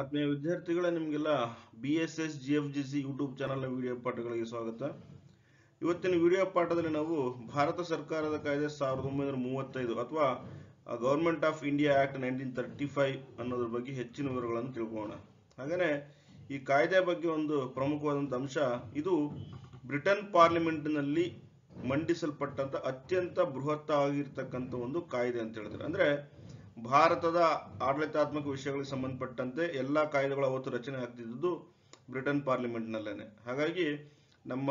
ಆತ್ಮೀಯ ವಿದ್ಯಾರ್ಥಿಗಳ ನಿಮಗೆಲ್ಲ B S S G F G C YouTube ಚಾನಲ್ನ ವಿಡಿಯೋ ಪಾಠಗಳಿಗೆ ಸ್ವಾಗತ ಇವತ್ತಿನ ವಿಡಿಯೋ ಪಾಠದಲ್ಲಿ ನಾವು ಭಾರತ ಸರ್ಕಾರದ ಕಾಯ್ದೆ ಸಾವಿರದ ಒಂಬೈನೂರ ಮೂವತ್ತೈದು ಅಥವಾ government of India act nineteen thirty five ಅನ್ನೋದ್ರ ಬಗ್ಗೆ ಹೆಚ್ಚಿನ ವಿವರಗಳನ್ನು ತಿಳ್ಕೋಣ ಹಾಗೆಯೇ ಈ ಕಾಯ್ದೆ ಬಗ್ಗೆ ಒಂದು ಪ್ರಮುಖವಾದಂಥ ಅಂಶ ಇದು ಬ್ರಿಟನ್ ಪಾರ್ಲಿಮೆಂಟ್ನಲ್ಲಿ ಮಂಡಿಸಲ್ಪಟ್ಟಂಥ ಅತ್ಯಂತ ಬೃಹತ್ತಾಗಿರ್ತಕ್ಕಂಥ ಒಂದು ಕಾಯ್ದೆ ಅಂತ ಹೇಳಿದ್ರೆ ಅಂದರೆ ಭಾರತದ ಆಡಳಿತಾತ್ಮಕ ವಿಷಯಗಳಿಗೆ ಸಂಬಂಧಪಟ್ಟಂತೆ ಎಲ್ಲ ಕಾಯ್ದೆಗಳು ಅವತ್ತು ರಚನೆ ಆಗ್ತಿದ್ದದ್ದು ಬ್ರಿಟನ್ ಪಾರ್ಲಿಮೆಂಟ್ನಲ್ಲೇನೆ ಹಾಗಾಗಿ ನಮ್ಮ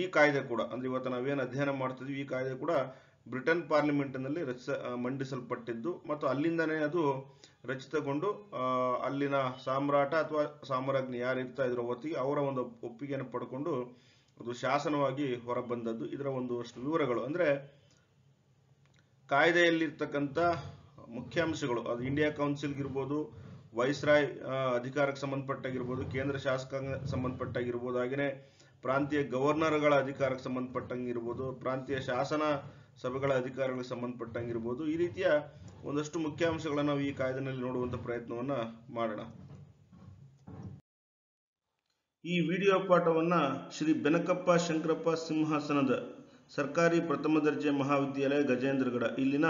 ಈ ಕಾಯ್ದೆ ಕೂಡ ಅಂದ್ರೆ ಇವತ್ತು ನಾವೇನು ಅಧ್ಯಯನ ಮಾಡ್ತಿದ್ವಿ ಈ ಕಾಯ್ದೆ ಕೂಡ ಬ್ರಿಟನ್ ಪಾರ್ಲಿಮೆಂಟ್ನಲ್ಲಿ ರಚಿಸ ಮಂಡಿಸಲ್ಪಟ್ಟಿದ್ದು ಮತ್ತು ಅಲ್ಲಿಂದನೇ ಅದು ರಚಿತಗೊಂಡು ಅಲ್ಲಿನ ಸಾಮ್ರಾಟ ಅಥವಾ ಸಾಮ್ರಾಜ್ಞಿ ಯಾರು ಇರ್ತಾ ಹೊತ್ತಿಗೆ ಅವರ ಒಂದು ಒಪ್ಪಿಗೆಯನ್ನು ಪಡ್ಕೊಂಡು ಅದು ಶಾಸನವಾಗಿ ಹೊರಬಂದದ್ದು ಇದರ ಒಂದು ವಿವರಗಳು ಅಂದರೆ ಕಾಯ್ದೆಯಲ್ಲಿರ್ತಕ್ಕಂಥ ಮುಖ್ಯಾಂಶಗಳು ಅದು ಇಂಡಿಯಾ ಕೌನ್ಸಿಲ್ಗಿರ್ಬೋದು ವೈಸ್ ರಾಯ್ ಅಧಿಕಾರಕ್ಕೆ ಸಂಬಂಧಪಟ್ಟಾಗಿರ್ಬೋದು ಕೇಂದ್ರ ಶಾಸಕಾಂಗ ಸಂಬಂಧಪಟ್ಟಾಗಿರ್ಬೋದು ಹಾಗೆಯೇ ಪ್ರಾಂತೀಯ ಗವರ್ನರ್ಗಳ ಅಧಿಕಾರಕ್ಕೆ ಸಂಬಂಧಪಟ್ಟಂಗಿರ್ಬೋದು ಪ್ರಾಂತೀಯ ಶಾಸನ ಸಭೆಗಳ ಅಧಿಕಾರಗಳಿಗೆ ಸಂಬಂಧಪಟ್ಟಂಗಿರ್ಬೋದು ಈ ರೀತಿಯ ಒಂದಷ್ಟು ಮುಖ್ಯಾಂಶಗಳನ್ನು ನಾವು ಈ ಕಾಯ್ದೆನಲ್ಲಿ ನೋಡುವಂಥ ಪ್ರಯತ್ನವನ್ನು ಮಾಡೋಣ ಈ ವಿಡಿಯೋ ಪಾಠವನ್ನು ಶ್ರೀ ಬೆನಕಪ್ಪ ಶಂಕರಪ್ಪ ಸಿಂಹಾಸನದ ಸರ್ಕಾರಿ ಪ್ರಥಮ ದರ್ಜೆ ಮಹಾವಿದ್ಯಾಲಯ ಗಜೇಂದ್ರಗಡ ಇಲ್ಲಿನ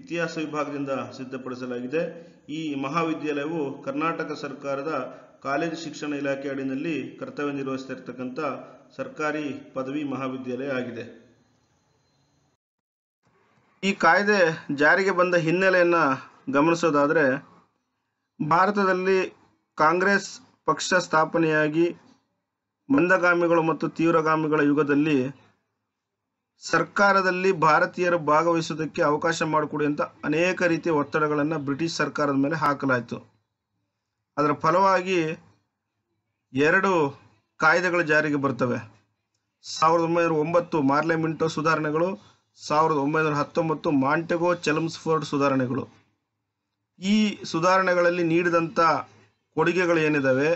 ಇತಿಹಾಸ ವಿಭಾಗದಿಂದ ಸಿದ್ಧಪಡಿಸಲಾಗಿದೆ ಈ ಮಹಾವಿದ್ಯಾಲಯವು ಕರ್ನಾಟಕ ಸರ್ಕಾರದ ಕಾಲೇಜು ಶಿಕ್ಷಣ ಇಲಾಖೆ ಅಡಿನಲ್ಲಿ ಕರ್ತವ್ಯ ನಿರ್ವಹಿಸ್ತಾ ಸರ್ಕಾರಿ ಪದವಿ ಮಹಾವಿದ್ಯಾಲಯ ಆಗಿದೆ ಈ ಕಾಯ್ದೆ ಜಾರಿಗೆ ಬಂದ ಹಿನ್ನೆಲೆಯನ್ನು ಗಮನಿಸೋದಾದ್ರೆ ಭಾರತದಲ್ಲಿ ಕಾಂಗ್ರೆಸ್ ಪಕ್ಷ ಸ್ಥಾಪನೆಯಾಗಿ ಮಂದಗಾಮಿಗಳು ಮತ್ತು ತೀವ್ರಗಾಮಿಗಳ ಯುಗದಲ್ಲಿ ಸರ್ಕಾರದಲ್ಲಿ ಭಾರತೀಯರು ಭಾಗವಹಿಸುವುದಕ್ಕೆ ಅವಕಾಶ ಮಾಡಿಕೊಡಿ ಅಂತ ಅನೇಕ ರೀತಿಯ ಒತ್ತಡಗಳನ್ನು ಬ್ರಿಟಿಷ್ ಸರ್ಕಾರದ ಮೇಲೆ ಹಾಕಲಾಯಿತು ಅದರ ಫಲವಾಗಿ ಎರಡು ಕಾಯ್ದೆಗಳು ಜಾರಿಗೆ ಬರ್ತವೆ ಸಾವಿರದ ಒಂಬೈನೂರ ಒಂಬತ್ತು ಮಾರ್ಲೆಮಿಂಟೋ ಸುಧಾರಣೆಗಳು ಸಾವಿರದ ಒಂಬೈನೂರ ಹತ್ತೊಂಬತ್ತು ಮಾಂಟೆಗೋ ಚೆಲಮ್ಸ್ಫೋರ್ಡ್ ಸುಧಾರಣೆಗಳು ಈ ಸುಧಾರಣೆಗಳಲ್ಲಿ ನೀಡಿದಂಥ ಕೊಡುಗೆಗಳು ಏನಿದ್ದಾವೆ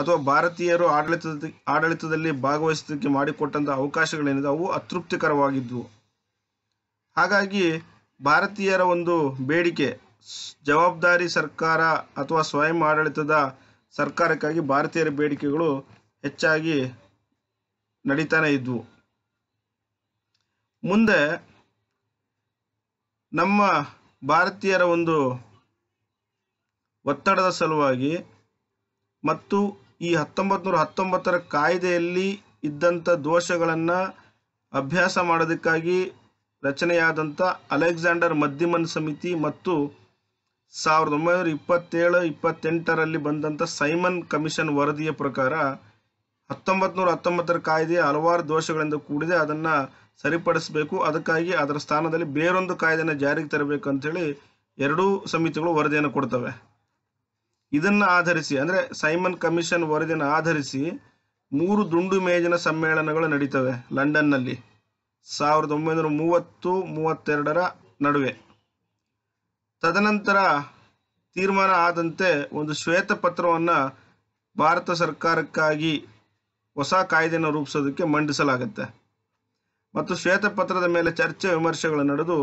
ಅಥವಾ ಭಾರತೀಯರು ಆಡಳಿತದ ಆಡಳಿತದಲ್ಲಿ ಭಾಗವಹಿಸೋದಕ್ಕೆ ಮಾಡಿಕೊಟ್ಟಂತಹ ಅವಕಾಶಗಳೇನಿದೆ ಅವು ಅತೃಪ್ತಿಕರವಾಗಿದ್ದವು ಹಾಗಾಗಿ ಭಾರತೀಯರ ಒಂದು ಬೇಡಿಕೆ ಜವಾಬ್ದಾರಿ ಸರ್ಕಾರ ಅಥವಾ ಸ್ವಯಂ ಆಡಳಿತದ ಸರ್ಕಾರಕ್ಕಾಗಿ ಭಾರತೀಯರ ಬೇಡಿಕೆಗಳು ಹೆಚ್ಚಾಗಿ ನಡೀತಾನೆ ಇದ್ವು ಮುಂದೆ ನಮ್ಮ ಭಾರತೀಯರ ಒಂದು ಒತ್ತಡದ ಸಲುವಾಗಿ ಮತ್ತು ಈ ಹತ್ತೊಂಬತ್ತು ನೂರ ಹತ್ತೊಂಬತ್ತರ ಕಾಯ್ದೆಯಲ್ಲಿ ಇದ್ದಂಥ ದೋಷಗಳನ್ನು ಅಭ್ಯಾಸ ಮಾಡೋದಕ್ಕಾಗಿ ರಚನೆಯಾದಂಥ ಅಲೆಕ್ಸಾಂಡರ್ ಮದ್ದಿಮನ್ ಸಮಿತಿ ಮತ್ತು ಸಾವಿರದ ಒಂಬೈನೂರ ಇಪ್ಪತ್ತೇಳು ಇಪ್ಪತ್ತೆಂಟರಲ್ಲಿ ಬಂದಂಥ ಸೈಮನ್ ಕಮಿಷನ್ ವರದಿಯ ಪ್ರಕಾರ ಹತ್ತೊಂಬತ್ತು ನೂರ ಹತ್ತೊಂಬತ್ತರ ಕಾಯ್ದೆ ಹಲವಾರು ದೋಷಗಳಿಂದ ಕೂಡಿದೆ ಅದನ್ನು ಸರಿಪಡಿಸಬೇಕು ಅದಕ್ಕಾಗಿ ಅದರ ಸ್ಥಾನದಲ್ಲಿ ಬೇರೊಂದು ಕಾಯ್ದೆಯನ್ನು ಜಾರಿಗೆ ತರಬೇಕು ಹೇಳಿ ಎರಡೂ ಸಮಿತಿಗಳು ವರದಿಯನ್ನು ಕೊಡ್ತವೆ ಇದನ್ನು ಆಧರಿಸಿ ಅಂದರೆ ಸೈಮನ್ ಕಮಿಷನ್ ವರದಿಯನ್ನು ಆಧರಿಸಿ ಮೂರು ದುಂಡು ಮೇಜಿನ ಸಮ್ಮೇಳನಗಳು ನಡೀತವೆ ಲಂಡನ್ನಲ್ಲಿ ಸಾವಿರದ ಒಂಬೈನೂರ ಮೂವತ್ತು ಮೂವತ್ತೆರಡರ ನಡುವೆ ತದನಂತರ ತೀರ್ಮಾನ ಆದಂತೆ ಒಂದು ಶ್ವೇತಪತ್ರವನ್ನು ಭಾರತ ಸರ್ಕಾರಕ್ಕಾಗಿ ಹೊಸ ಕಾಯ್ದೆಯನ್ನು ರೂಪಿಸೋದಕ್ಕೆ ಮಂಡಿಸಲಾಗುತ್ತೆ ಮತ್ತು ಶ್ವೇತಪತ್ರದ ಮೇಲೆ ಚರ್ಚೆ ವಿಮರ್ಶೆಗಳು ನಡೆದು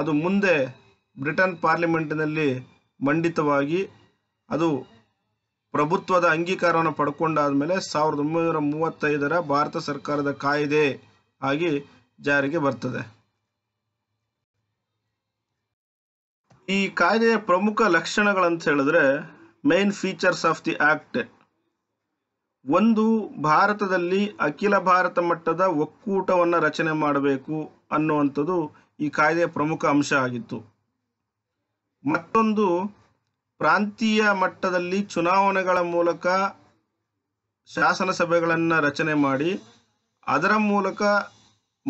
ಅದು ಮುಂದೆ ಬ್ರಿಟನ್ ಪಾರ್ಲಿಮೆಂಟ್ನಲ್ಲಿ ಮಂಡಿತವಾಗಿ ಅದು ಪ್ರಭುತ್ವದ ಅಂಗೀಕಾರವನ್ನು ಪಡ್ಕೊಂಡಾದಮೇಲೆ ಸಾವಿರದ ಒಂಬೈನೂರ ಮೂವತ್ತೈದರ ಭಾರತ ಸರ್ಕಾರದ ಕಾಯ್ದೆ ಆಗಿ ಜಾರಿಗೆ ಬರ್ತದೆ ಈ ಕಾಯ್ದೆಯ ಪ್ರಮುಖ ಲಕ್ಷಣಗಳಂತ ಹೇಳಿದ್ರೆ main features of the act ಒಂದು ಭಾರತದಲ್ಲಿ ಅಖಿಲ ಭಾರತ ಮಟ್ಟದ ಒಕ್ಕೂಟವನ್ನು ರಚನೆ ಮಾಡಬೇಕು ಅನ್ನುವಂಥದ್ದು ಈ ಕಾಯ್ದೆಯ ಪ್ರಮುಖ ಅಂಶ ಆಗಿತ್ತು ಮತ್ತೊಂದು ಪ್ರಾಂತೀಯ ಮಟ್ಟದಲ್ಲಿ ಚುನಾವಣೆಗಳ ಮೂಲಕ ಶಾಸನ ಸಭೆಗಳನ್ನು ರಚನೆ ಮಾಡಿ ಅದರ ಮೂಲಕ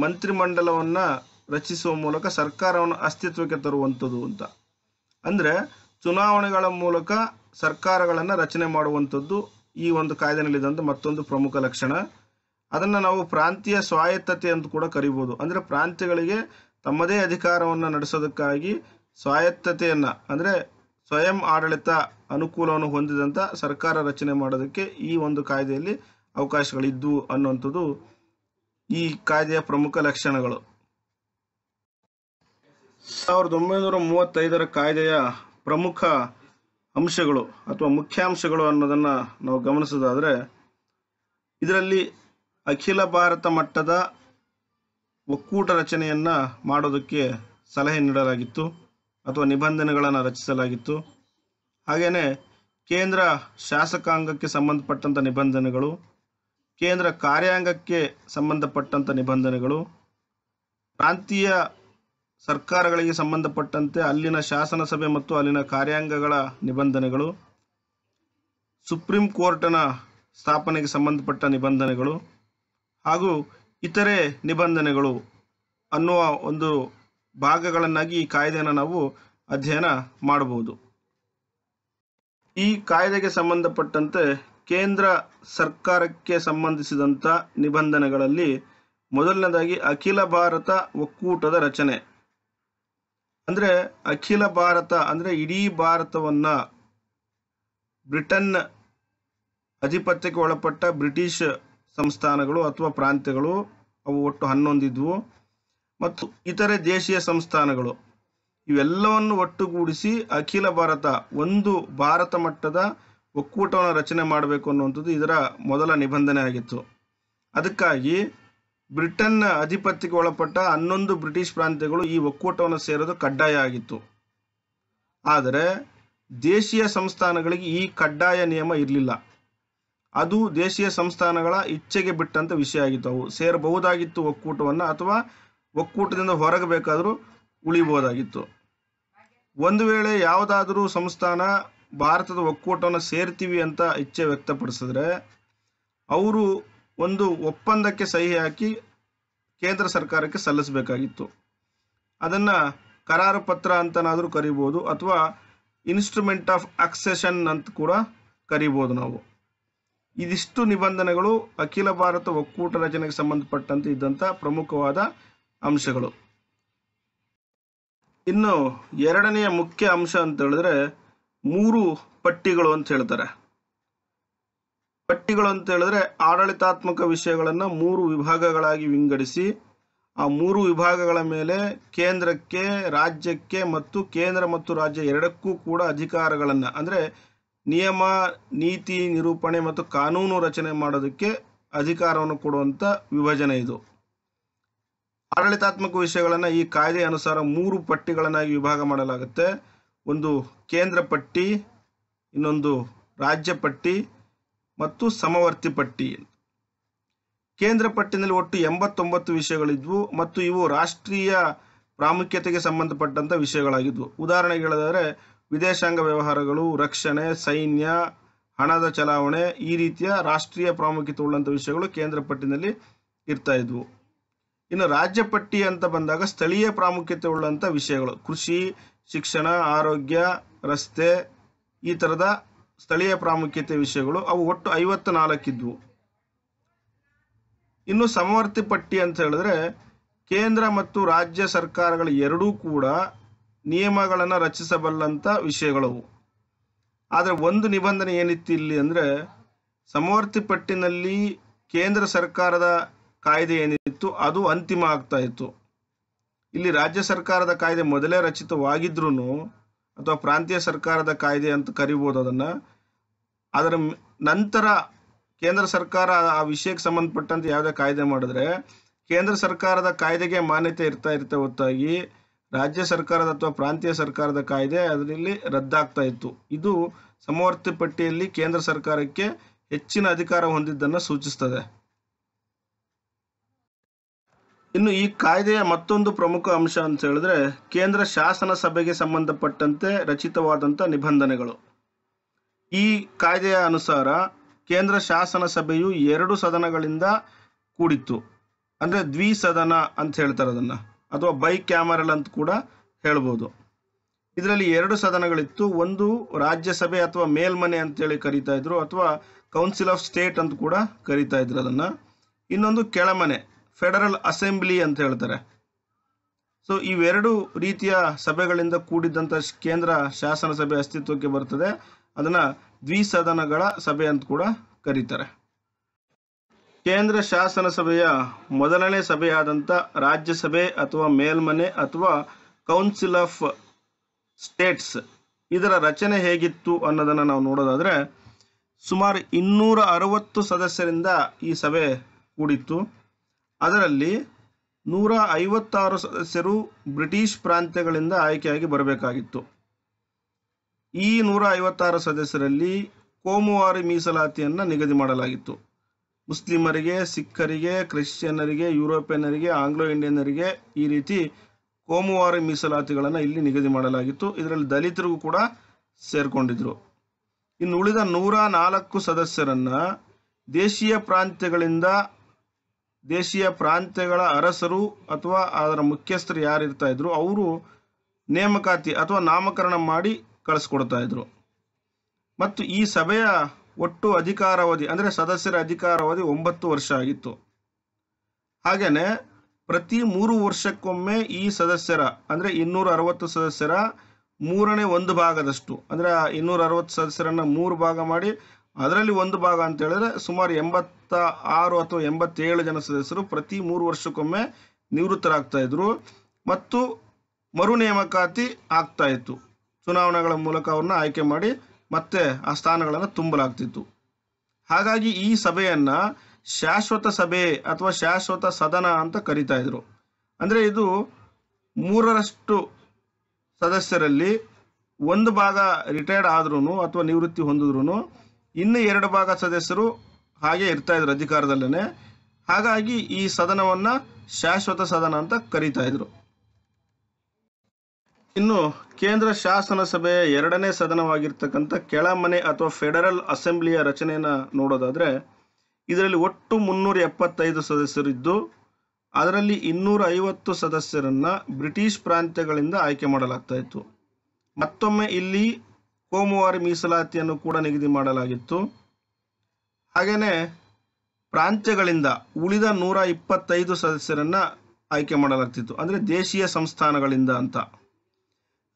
ಮಂತ್ರಿಮಂಡಲವನ್ನು ರಚಿಸುವ ಮೂಲಕ ಸರ್ಕಾರವನ್ನು ಅಸ್ತಿತ್ವಕ್ಕೆ ತರುವಂಥದ್ದು ಅಂತ ಅಂದರೆ ಚುನಾವಣೆಗಳ ಮೂಲಕ ಸರ್ಕಾರಗಳನ್ನು ರಚನೆ ಮಾಡುವಂಥದ್ದು ಈ ಒಂದು ಕಾಯ್ದೆನಲ್ಲಿದ್ದಂಥ ಮತ್ತೊಂದು ಪ್ರಮುಖ ಲಕ್ಷಣ ಅದನ್ನು ನಾವು ಪ್ರಾಂತೀಯ ಸ್ವಾಯತ್ತತೆ ಅಂತ ಕೂಡ ಕರಿಬೋದು ಅಂದರೆ ಪ್ರಾಂತ್ಯಗಳಿಗೆ ತಮ್ಮದೇ ಅಧಿಕಾರವನ್ನು ನಡೆಸೋದಕ್ಕಾಗಿ ಸ್ವಾಯತ್ತತೆಯನ್ನು ಅಂದರೆ ಸ್ವಯಂ ಆಡಳಿತ ಅನುಕೂಲವನ್ನು ಹೊಂದಿದಂಥ ಸರ್ಕಾರ ರಚನೆ ಮಾಡೋದಕ್ಕೆ ಈ ಒಂದು ಕಾಯ್ದೆಯಲ್ಲಿ ಅವಕಾಶಗಳಿದ್ದು ಅನ್ನುವಂಥದ್ದು ಈ ಕಾಯ್ದೆಯ ಪ್ರಮುಖ ಲಕ್ಷಣಗಳು ಸಾವಿರದ ಒಂಬೈನೂರ ಮೂವತ್ತೈದರ ಕಾಯ್ದೆಯ ಪ್ರಮುಖ ಅಂಶಗಳು ಅಥವಾ ಮುಖ್ಯಾಂಶಗಳು ಅನ್ನೋದನ್ನು ನಾವು ಗಮನಿಸೋದಾದರೆ ಇದರಲ್ಲಿ ಅಖಿಲ ಭಾರತ ಮಟ್ಟದ ಒಕ್ಕೂಟ ರಚನೆಯನ್ನು ಮಾಡೋದಕ್ಕೆ ಸಲಹೆ ನೀಡಲಾಗಿತ್ತು ಅಥವಾ ನಿಬಂಧನೆಗಳನ್ನು ರಚಿಸಲಾಗಿತ್ತು ಹಾಗೆಯೇ ಕೇಂದ್ರ ಶಾಸಕಾಂಗಕ್ಕೆ ಸಂಬಂಧಪಟ್ಟಂಥ ನಿಬಂಧನೆಗಳು ಕೇಂದ್ರ ಕಾರ್ಯಾಂಗಕ್ಕೆ ಸಂಬಂಧಪಟ್ಟಂಥ ನಿಬಂಧನೆಗಳು ಪ್ರಾಂತೀಯ ಸರ್ಕಾರಗಳಿಗೆ ಸಂಬಂಧಪಟ್ಟಂತೆ ಅಲ್ಲಿನ ಶಾಸನ ಸಭೆ ಮತ್ತು ಅಲ್ಲಿನ ಕಾರ್ಯಾಂಗಗಳ ನಿಬಂಧನೆಗಳು ಸುಪ್ರೀಂ ಕೋರ್ಟನ ಸ್ಥಾಪನೆಗೆ ಸಂಬಂಧಪಟ್ಟ ನಿಬಂಧನೆಗಳು ಹಾಗೂ ಇತರೆ ನಿಬಂಧನೆಗಳು ಅನ್ನುವ ಒಂದು ಭಾಗಗಳನ್ನಾಗಿ ಈ ಕಾಯ್ದೆಯನ್ನು ನಾವು ಅಧ್ಯಯನ ಮಾಡಬಹುದು ಈ ಕಾಯ್ದೆಗೆ ಸಂಬಂಧಪಟ್ಟಂತೆ ಕೇಂದ್ರ ಸರ್ಕಾರಕ್ಕೆ ಸಂಬಂಧಿಸಿದಂಥ ನಿಬಂಧನೆಗಳಲ್ಲಿ ಮೊದಲನೇದಾಗಿ ಅಖಿಲ ಭಾರತ ಒಕ್ಕೂಟದ ರಚನೆ ಅಂದ್ರೆ ಅಖಿಲ ಭಾರತ ಅಂದ್ರೆ ಇಡೀ ಭಾರತವನ್ನ ಬ್ರಿಟನ್ ಅಧಿಪತ್ಯಕ್ಕೆ ಒಳಪಟ್ಟ ಬ್ರಿಟಿಷ್ ಸಂಸ್ಥಾನಗಳು ಅಥವಾ ಪ್ರಾಂತ್ಯಗಳು ಅವು ಒಟ್ಟು ಹನ್ನೊಂದಿದ್ವು ಮತ್ತು ಇತರೆ ದೇಶೀಯ ಸಂಸ್ಥಾನಗಳು ಇವೆಲ್ಲವನ್ನು ಒಟ್ಟುಗೂಡಿಸಿ ಅಖಿಲ ಭಾರತ ಒಂದು ಭಾರತ ಮಟ್ಟದ ಒಕ್ಕೂಟವನ್ನು ರಚನೆ ಮಾಡಬೇಕು ಅನ್ನುವಂಥದ್ದು ಇದರ ಮೊದಲ ನಿಬಂಧನೆ ಆಗಿತ್ತು ಅದಕ್ಕಾಗಿ ಬ್ರಿಟನ್ನ ಅಧಿಪತ್ಯಕ್ಕೆ ಒಳಪಟ್ಟ ಹನ್ನೊಂದು ಬ್ರಿಟಿಷ್ ಪ್ರಾಂತ್ಯಗಳು ಈ ಒಕ್ಕೂಟವನ್ನು ಸೇರೋದು ಕಡ್ಡಾಯ ಆಗಿತ್ತು ಆದರೆ ದೇಶೀಯ ಸಂಸ್ಥಾನಗಳಿಗೆ ಈ ಕಡ್ಡಾಯ ನಿಯಮ ಇರಲಿಲ್ಲ ಅದು ದೇಶೀಯ ಸಂಸ್ಥಾನಗಳ ಇಚ್ಛೆಗೆ ಬಿಟ್ಟಂಥ ವಿಷಯ ಆಗಿತ್ತು ಅವು ಸೇರಬಹುದಾಗಿತ್ತು ಒಕ್ಕೂಟವನ್ನು ಅಥವಾ ಒಕ್ಕೂಟದಿಂದ ಹೊರಗೆ ಬೇಕಾದರೂ ಉಳಿಬೋದಾಗಿತ್ತು ಒಂದು ವೇಳೆ ಯಾವುದಾದರೂ ಸಂಸ್ಥಾನ ಭಾರತದ ಒಕ್ಕೂಟವನ್ನು ಸೇರ್ತೀವಿ ಅಂತ ಇಚ್ಛೆ ವ್ಯಕ್ತಪಡಿಸಿದ್ರೆ ಅವರು ಒಂದು ಒಪ್ಪಂದಕ್ಕೆ ಸಹಿ ಹಾಕಿ ಕೇಂದ್ರ ಸರ್ಕಾರಕ್ಕೆ ಸಲ್ಲಿಸಬೇಕಾಗಿತ್ತು ಅದನ್ನು ಕರಾರು ಪತ್ರ ಅಂತನಾದರೂ ಕರಿಬೋದು ಅಥವಾ ಇನ್ಸ್ಟ್ರೂಮೆಂಟ್ ಆಫ್ ಅಕ್ಸೆಷನ್ ಅಂತ ಕೂಡ ಕರಿಬೋದು ನಾವು ಇದಿಷ್ಟು ನಿಬಂಧನೆಗಳು ಅಖಿಲ ಭಾರತ ಒಕ್ಕೂಟ ರಚನೆಗೆ ಸಂಬಂಧಪಟ್ಟಂತೆ ಇದ್ದಂಥ ಪ್ರಮುಖವಾದ ಅಂಶಗಳು ಇನ್ನು ಎರಡನೆಯ ಮುಖ್ಯ ಅಂಶ ಅಂತ ಹೇಳಿದ್ರೆ ಮೂರು ಪಟ್ಟಿಗಳು ಅಂತ ಹೇಳ್ತಾರೆ ಪಟ್ಟಿಗಳು ಅಂತ ಹೇಳಿದ್ರೆ ಆಡಳಿತಾತ್ಮಕ ವಿಷಯಗಳನ್ನು ಮೂರು ವಿಭಾಗಗಳಾಗಿ ವಿಂಗಡಿಸಿ ಆ ಮೂರು ವಿಭಾಗಗಳ ಮೇಲೆ ಕೇಂದ್ರಕ್ಕೆ ರಾಜ್ಯಕ್ಕೆ ಮತ್ತು ಕೇಂದ್ರ ಮತ್ತು ರಾಜ್ಯ ಎರಡಕ್ಕೂ ಕೂಡ ಅಧಿಕಾರಗಳನ್ನು ಅಂದರೆ ನಿಯಮ ನೀತಿ ನಿರೂಪಣೆ ಮತ್ತು ಕಾನೂನು ರಚನೆ ಮಾಡೋದಕ್ಕೆ ಅಧಿಕಾರವನ್ನು ಕೊಡುವಂಥ ವಿಭಜನೆ ಇದು ಆಡಳಿತಾತ್ಮಕ ವಿಷಯಗಳನ್ನು ಈ ಕಾಯ್ದೆ ಅನುಸಾರ ಮೂರು ಪಟ್ಟಿಗಳನ್ನಾಗಿ ವಿಭಾಗ ಮಾಡಲಾಗುತ್ತೆ ಒಂದು ಕೇಂದ್ರ ಪಟ್ಟಿ ಇನ್ನೊಂದು ರಾಜ್ಯ ಪಟ್ಟಿ ಮತ್ತು ಸಮವರ್ತಿ ಪಟ್ಟಿ ಕೇಂದ್ರ ಪಟ್ಟಿನಲ್ಲಿ ಒಟ್ಟು ಎಂಬತ್ತೊಂಬತ್ತು ವಿಷಯಗಳಿದ್ವು ಮತ್ತು ಇವು ರಾಷ್ಟ್ರೀಯ ಪ್ರಾಮುಖ್ಯತೆಗೆ ಸಂಬಂಧಪಟ್ಟಂಥ ವಿಷಯಗಳಾಗಿದ್ವು ಉದಾಹರಣೆಗೆ ಹೇಳಿದರೆ ವಿದೇಶಾಂಗ ವ್ಯವಹಾರಗಳು ರಕ್ಷಣೆ ಸೈನ್ಯ ಹಣದ ಚಲಾವಣೆ ಈ ರೀತಿಯ ರಾಷ್ಟ್ರೀಯ ಪ್ರಾಮುಖ್ಯತೆ ಉಳ್ಳಂಥ ವಿಷಯಗಳು ಕೇಂದ್ರ ಪಟ್ಟಿನಲ್ಲಿ ಇರ್ತಾ ಇದ್ವು ಇನ್ನು ರಾಜ್ಯ ಪಟ್ಟಿ ಅಂತ ಬಂದಾಗ ಸ್ಥಳೀಯ ಪ್ರಾಮುಖ್ಯತೆ ಉಳ್ಳಂಥ ವಿಷಯಗಳು ಕೃಷಿ ಶಿಕ್ಷಣ ಆರೋಗ್ಯ ರಸ್ತೆ ಈ ಥರದ ಸ್ಥಳೀಯ ಪ್ರಾಮುಖ್ಯತೆ ವಿಷಯಗಳು ಅವು ಒಟ್ಟು ಐವತ್ತು ನಾಲ್ಕಿದ್ವು ಇನ್ನು ಸಮವರ್ತಿ ಪಟ್ಟಿ ಅಂತ ಹೇಳಿದ್ರೆ ಕೇಂದ್ರ ಮತ್ತು ರಾಜ್ಯ ಸರ್ಕಾರಗಳು ಎರಡೂ ಕೂಡ ನಿಯಮಗಳನ್ನು ರಚಿಸಬಲ್ಲಂಥ ವಿಷಯಗಳವು ಆದರೆ ಒಂದು ನಿಬಂಧನೆ ಏನಿತ್ತು ಇಲ್ಲಿ ಅಂದರೆ ಸಮವರ್ತಿ ಪಟ್ಟಿನಲ್ಲಿ ಕೇಂದ್ರ ಸರ್ಕಾರದ ಕಾಯ್ದೆ ಏನಿತ್ತು ಇತ್ತು ಅದು ಅಂತಿಮ ಆಗ್ತಾ ಇತ್ತು ಇಲ್ಲಿ ರಾಜ್ಯ ಸರ್ಕಾರದ ಕಾಯ್ದೆ ಮೊದಲೇ ರಚಿತವಾಗಿದ್ರೂ ಅಥವಾ ಪ್ರಾಂತೀಯ ಸರ್ಕಾರದ ಕಾಯ್ದೆ ಅಂತ ಕರಿಬೋದು ಅದನ್ನು ಅದರ ನಂತರ ಕೇಂದ್ರ ಸರ್ಕಾರ ಆ ವಿಷಯಕ್ಕೆ ಸಂಬಂಧಪಟ್ಟಂತೆ ಯಾವುದೇ ಕಾಯ್ದೆ ಮಾಡಿದ್ರೆ ಕೇಂದ್ರ ಸರ್ಕಾರದ ಕಾಯ್ದೆಗೆ ಮಾನ್ಯತೆ ಇರ್ತಾ ಇರ್ತ ಹೊತ್ತಾಗಿ ರಾಜ್ಯ ಸರ್ಕಾರದ ಅಥವಾ ಪ್ರಾಂತೀಯ ಸರ್ಕಾರದ ಕಾಯ್ದೆ ಅದರಲ್ಲಿ ರದ್ದಾಗ್ತಾ ಇತ್ತು ಇದು ಸಮವರ್ತಿ ಪಟ್ಟಿಯಲ್ಲಿ ಕೇಂದ್ರ ಸರ್ಕಾರಕ್ಕೆ ಹೆಚ್ಚಿನ ಅಧಿಕಾರ ಹೊಂದಿದ್ದನ್ನು ಸೂಚಿಸ್ತದೆ ಇನ್ನು ಈ ಕಾಯ್ದೆಯ ಮತ್ತೊಂದು ಪ್ರಮುಖ ಅಂಶ ಅಂತ ಹೇಳಿದ್ರೆ ಕೇಂದ್ರ ಶಾಸನ ಸಭೆಗೆ ಸಂಬಂಧಪಟ್ಟಂತೆ ರಚಿತವಾದಂಥ ನಿಬಂಧನೆಗಳು ಈ ಕಾಯ್ದೆಯ ಅನುಸಾರ ಕೇಂದ್ರ ಶಾಸನ ಸಭೆಯು ಎರಡು ಸದನಗಳಿಂದ ಕೂಡಿತ್ತು ಅಂದರೆ ಸದನ ಅಂತ ಹೇಳ್ತಾರೆ ಅದನ್ನು ಅಥವಾ ಬೈ ಕ್ಯಾಮರಲ್ ಅಂತ ಕೂಡ ಹೇಳ್ಬೋದು ಇದರಲ್ಲಿ ಎರಡು ಸದನಗಳಿತ್ತು ಒಂದು ರಾಜ್ಯಸಭೆ ಅಥವಾ ಮೇಲ್ಮನೆ ಅಂತೇಳಿ ಕರೀತಾ ಇದ್ರು ಅಥವಾ ಕೌನ್ಸಿಲ್ ಆಫ್ ಸ್ಟೇಟ್ ಅಂತ ಕೂಡ ಕರೀತಾ ಇದ್ರು ಅದನ್ನು ಇನ್ನೊಂದು ಕೆಳಮನೆ ಫೆಡರಲ್ ಅಸೆಂಬ್ಲಿ ಅಂತ ಹೇಳ್ತಾರೆ ಸೊ ಇವೆರಡು ರೀತಿಯ ಸಭೆಗಳಿಂದ ಕೂಡಿದ್ದಂಥ ಕೇಂದ್ರ ಶಾಸನ ಸಭೆ ಅಸ್ತಿತ್ವಕ್ಕೆ ಬರ್ತದೆ ಅದನ್ನು ದ್ವಿಸದನಗಳ ಸಭೆ ಅಂತ ಕೂಡ ಕರೀತಾರೆ ಕೇಂದ್ರ ಶಾಸನ ಸಭೆಯ ಮೊದಲನೇ ಸಭೆಯಾದಂಥ ರಾಜ್ಯಸಭೆ ಅಥವಾ ಮೇಲ್ಮನೆ ಅಥವಾ ಕೌನ್ಸಿಲ್ ಆಫ್ ಸ್ಟೇಟ್ಸ್ ಇದರ ರಚನೆ ಹೇಗಿತ್ತು ಅನ್ನೋದನ್ನು ನಾವು ನೋಡೋದಾದರೆ ಸುಮಾರು ಇನ್ನೂರ ಅರವತ್ತು ಸದಸ್ಯರಿಂದ ಈ ಸಭೆ ಕೂಡಿತ್ತು ಅದರಲ್ಲಿ ನೂರ ಐವತ್ತಾರು ಸದಸ್ಯರು ಬ್ರಿಟಿಷ್ ಪ್ರಾಂತ್ಯಗಳಿಂದ ಆಯ್ಕೆಯಾಗಿ ಬರಬೇಕಾಗಿತ್ತು ಈ ನೂರ ಐವತ್ತಾರು ಸದಸ್ಯರಲ್ಲಿ ಕೋಮುವಾರಿ ಮೀಸಲಾತಿಯನ್ನು ನಿಗದಿ ಮಾಡಲಾಗಿತ್ತು ಮುಸ್ಲಿಮರಿಗೆ ಸಿಖ್ಖರಿಗೆ ಕ್ರಿಶ್ಚಿಯನ್ನರಿಗೆ ಯುರೋಪಿಯನ್ನರಿಗೆ ಆಂಗ್ಲೋ ಇಂಡಿಯನ್ನರಿಗೆ ಈ ರೀತಿ ಕೋಮುವಾರಿ ಮೀಸಲಾತಿಗಳನ್ನು ಇಲ್ಲಿ ನಿಗದಿ ಮಾಡಲಾಗಿತ್ತು ಇದರಲ್ಲಿ ದಲಿತರಿಗೂ ಕೂಡ ಸೇರಿಕೊಂಡಿದ್ರು ಇನ್ನು ಉಳಿದ ನೂರ ನಾಲ್ಕು ಸದಸ್ಯರನ್ನು ದೇಶೀಯ ಪ್ರಾಂತ್ಯಗಳಿಂದ ದೇಶೀಯ ಪ್ರಾಂತ್ಯಗಳ ಅರಸರು ಅಥವಾ ಅದರ ಮುಖ್ಯಸ್ಥರು ಯಾರು ಇರ್ತಾ ಇದ್ರು ಅವರು ನೇಮಕಾತಿ ಅಥವಾ ನಾಮಕರಣ ಮಾಡಿ ಕಳಿಸ್ಕೊಡ್ತಾ ಇದ್ರು ಮತ್ತು ಈ ಸಭೆಯ ಒಟ್ಟು ಅಧಿಕಾರಾವಧಿ ಅಂದರೆ ಸದಸ್ಯರ ಅಧಿಕಾರಾವಧಿ ಒಂಬತ್ತು ವರ್ಷ ಆಗಿತ್ತು ಹಾಗೆಯೇ ಪ್ರತಿ ಮೂರು ವರ್ಷಕ್ಕೊಮ್ಮೆ ಈ ಸದಸ್ಯರ ಅಂದರೆ ಇನ್ನೂರ ಅರವತ್ತು ಸದಸ್ಯರ ಮೂರನೇ ಒಂದು ಭಾಗದಷ್ಟು ಅಂದರೆ ಇನ್ನೂರ ಅರವತ್ತು ಸದಸ್ಯರನ್ನ ಮೂರು ಭಾಗ ಮಾಡಿ ಅದರಲ್ಲಿ ಒಂದು ಭಾಗ ಅಂತ ಹೇಳಿದ್ರೆ ಸುಮಾರು ಎಂಬತ್ತು ಎಂಬತ್ತ ಆರು ಅಥವಾ ಎಂಬತ್ತೇಳು ಜನ ಸದಸ್ಯರು ಪ್ರತಿ ಮೂರು ವರ್ಷಕ್ಕೊಮ್ಮೆ ನಿವೃತ್ತರಾಗ್ತಾ ಇದ್ರು ಮತ್ತು ಮರು ನೇಮಕಾತಿ ಆಗ್ತಾ ಇತ್ತು ಚುನಾವಣೆಗಳ ಮೂಲಕ ಅವ್ರನ್ನ ಆಯ್ಕೆ ಮಾಡಿ ಮತ್ತೆ ಆ ಸ್ಥಾನಗಳನ್ನು ತುಂಬಲಾಗ್ತಿತ್ತು ಹಾಗಾಗಿ ಈ ಸಭೆಯನ್ನು ಶಾಶ್ವತ ಸಭೆ ಅಥವಾ ಶಾಶ್ವತ ಸದನ ಅಂತ ಕರಿತಾ ಇದ್ರು ಅಂದರೆ ಇದು ಮೂರರಷ್ಟು ಸದಸ್ಯರಲ್ಲಿ ಒಂದು ಭಾಗ ರಿಟೈರ್ಡ್ ಆದ್ರೂ ಅಥವಾ ನಿವೃತ್ತಿ ಹೊಂದಿದ್ರು ಇನ್ನು ಎರಡು ಭಾಗ ಸದಸ್ಯರು ಹಾಗೆ ಇರ್ತಾ ಇದ್ರು ಅಧಿಕಾರದಲ್ಲೇ ಹಾಗಾಗಿ ಈ ಸದನವನ್ನು ಶಾಶ್ವತ ಸದನ ಅಂತ ಕರೀತಾ ಇದ್ರು ಇನ್ನು ಕೇಂದ್ರ ಶಾಸನ ಸಭೆಯ ಎರಡನೇ ಸದನವಾಗಿರ್ತಕ್ಕಂಥ ಕೆಳಮನೆ ಅಥವಾ ಫೆಡರಲ್ ಅಸೆಂಬ್ಲಿಯ ರಚನೆಯನ್ನು ನೋಡೋದಾದ್ರೆ ಇದರಲ್ಲಿ ಒಟ್ಟು ಮುನ್ನೂರ ಎಪ್ಪತ್ತೈದು ಸದಸ್ಯರಿದ್ದು ಅದರಲ್ಲಿ ಇನ್ನೂರ ಐವತ್ತು ಸದಸ್ಯರನ್ನು ಬ್ರಿಟಿಷ್ ಪ್ರಾಂತ್ಯಗಳಿಂದ ಆಯ್ಕೆ ಮಾಡಲಾಗ್ತಾ ಇತ್ತು ಮತ್ತೊಮ್ಮೆ ಇಲ್ಲಿ ಕೋಮುವಾರಿ ಮೀಸಲಾತಿಯನ್ನು ಕೂಡ ನಿಗದಿ ಮಾಡಲಾಗಿತ್ತು ಹಾಗೆಯೇ ಪ್ರಾಂತ್ಯಗಳಿಂದ ಉಳಿದ ನೂರ ಇಪ್ಪತ್ತೈದು ಸದಸ್ಯರನ್ನು ಆಯ್ಕೆ ಮಾಡಲಾಗ್ತಿತ್ತು ಅಂದರೆ ದೇಶೀಯ ಸಂಸ್ಥಾನಗಳಿಂದ ಅಂತ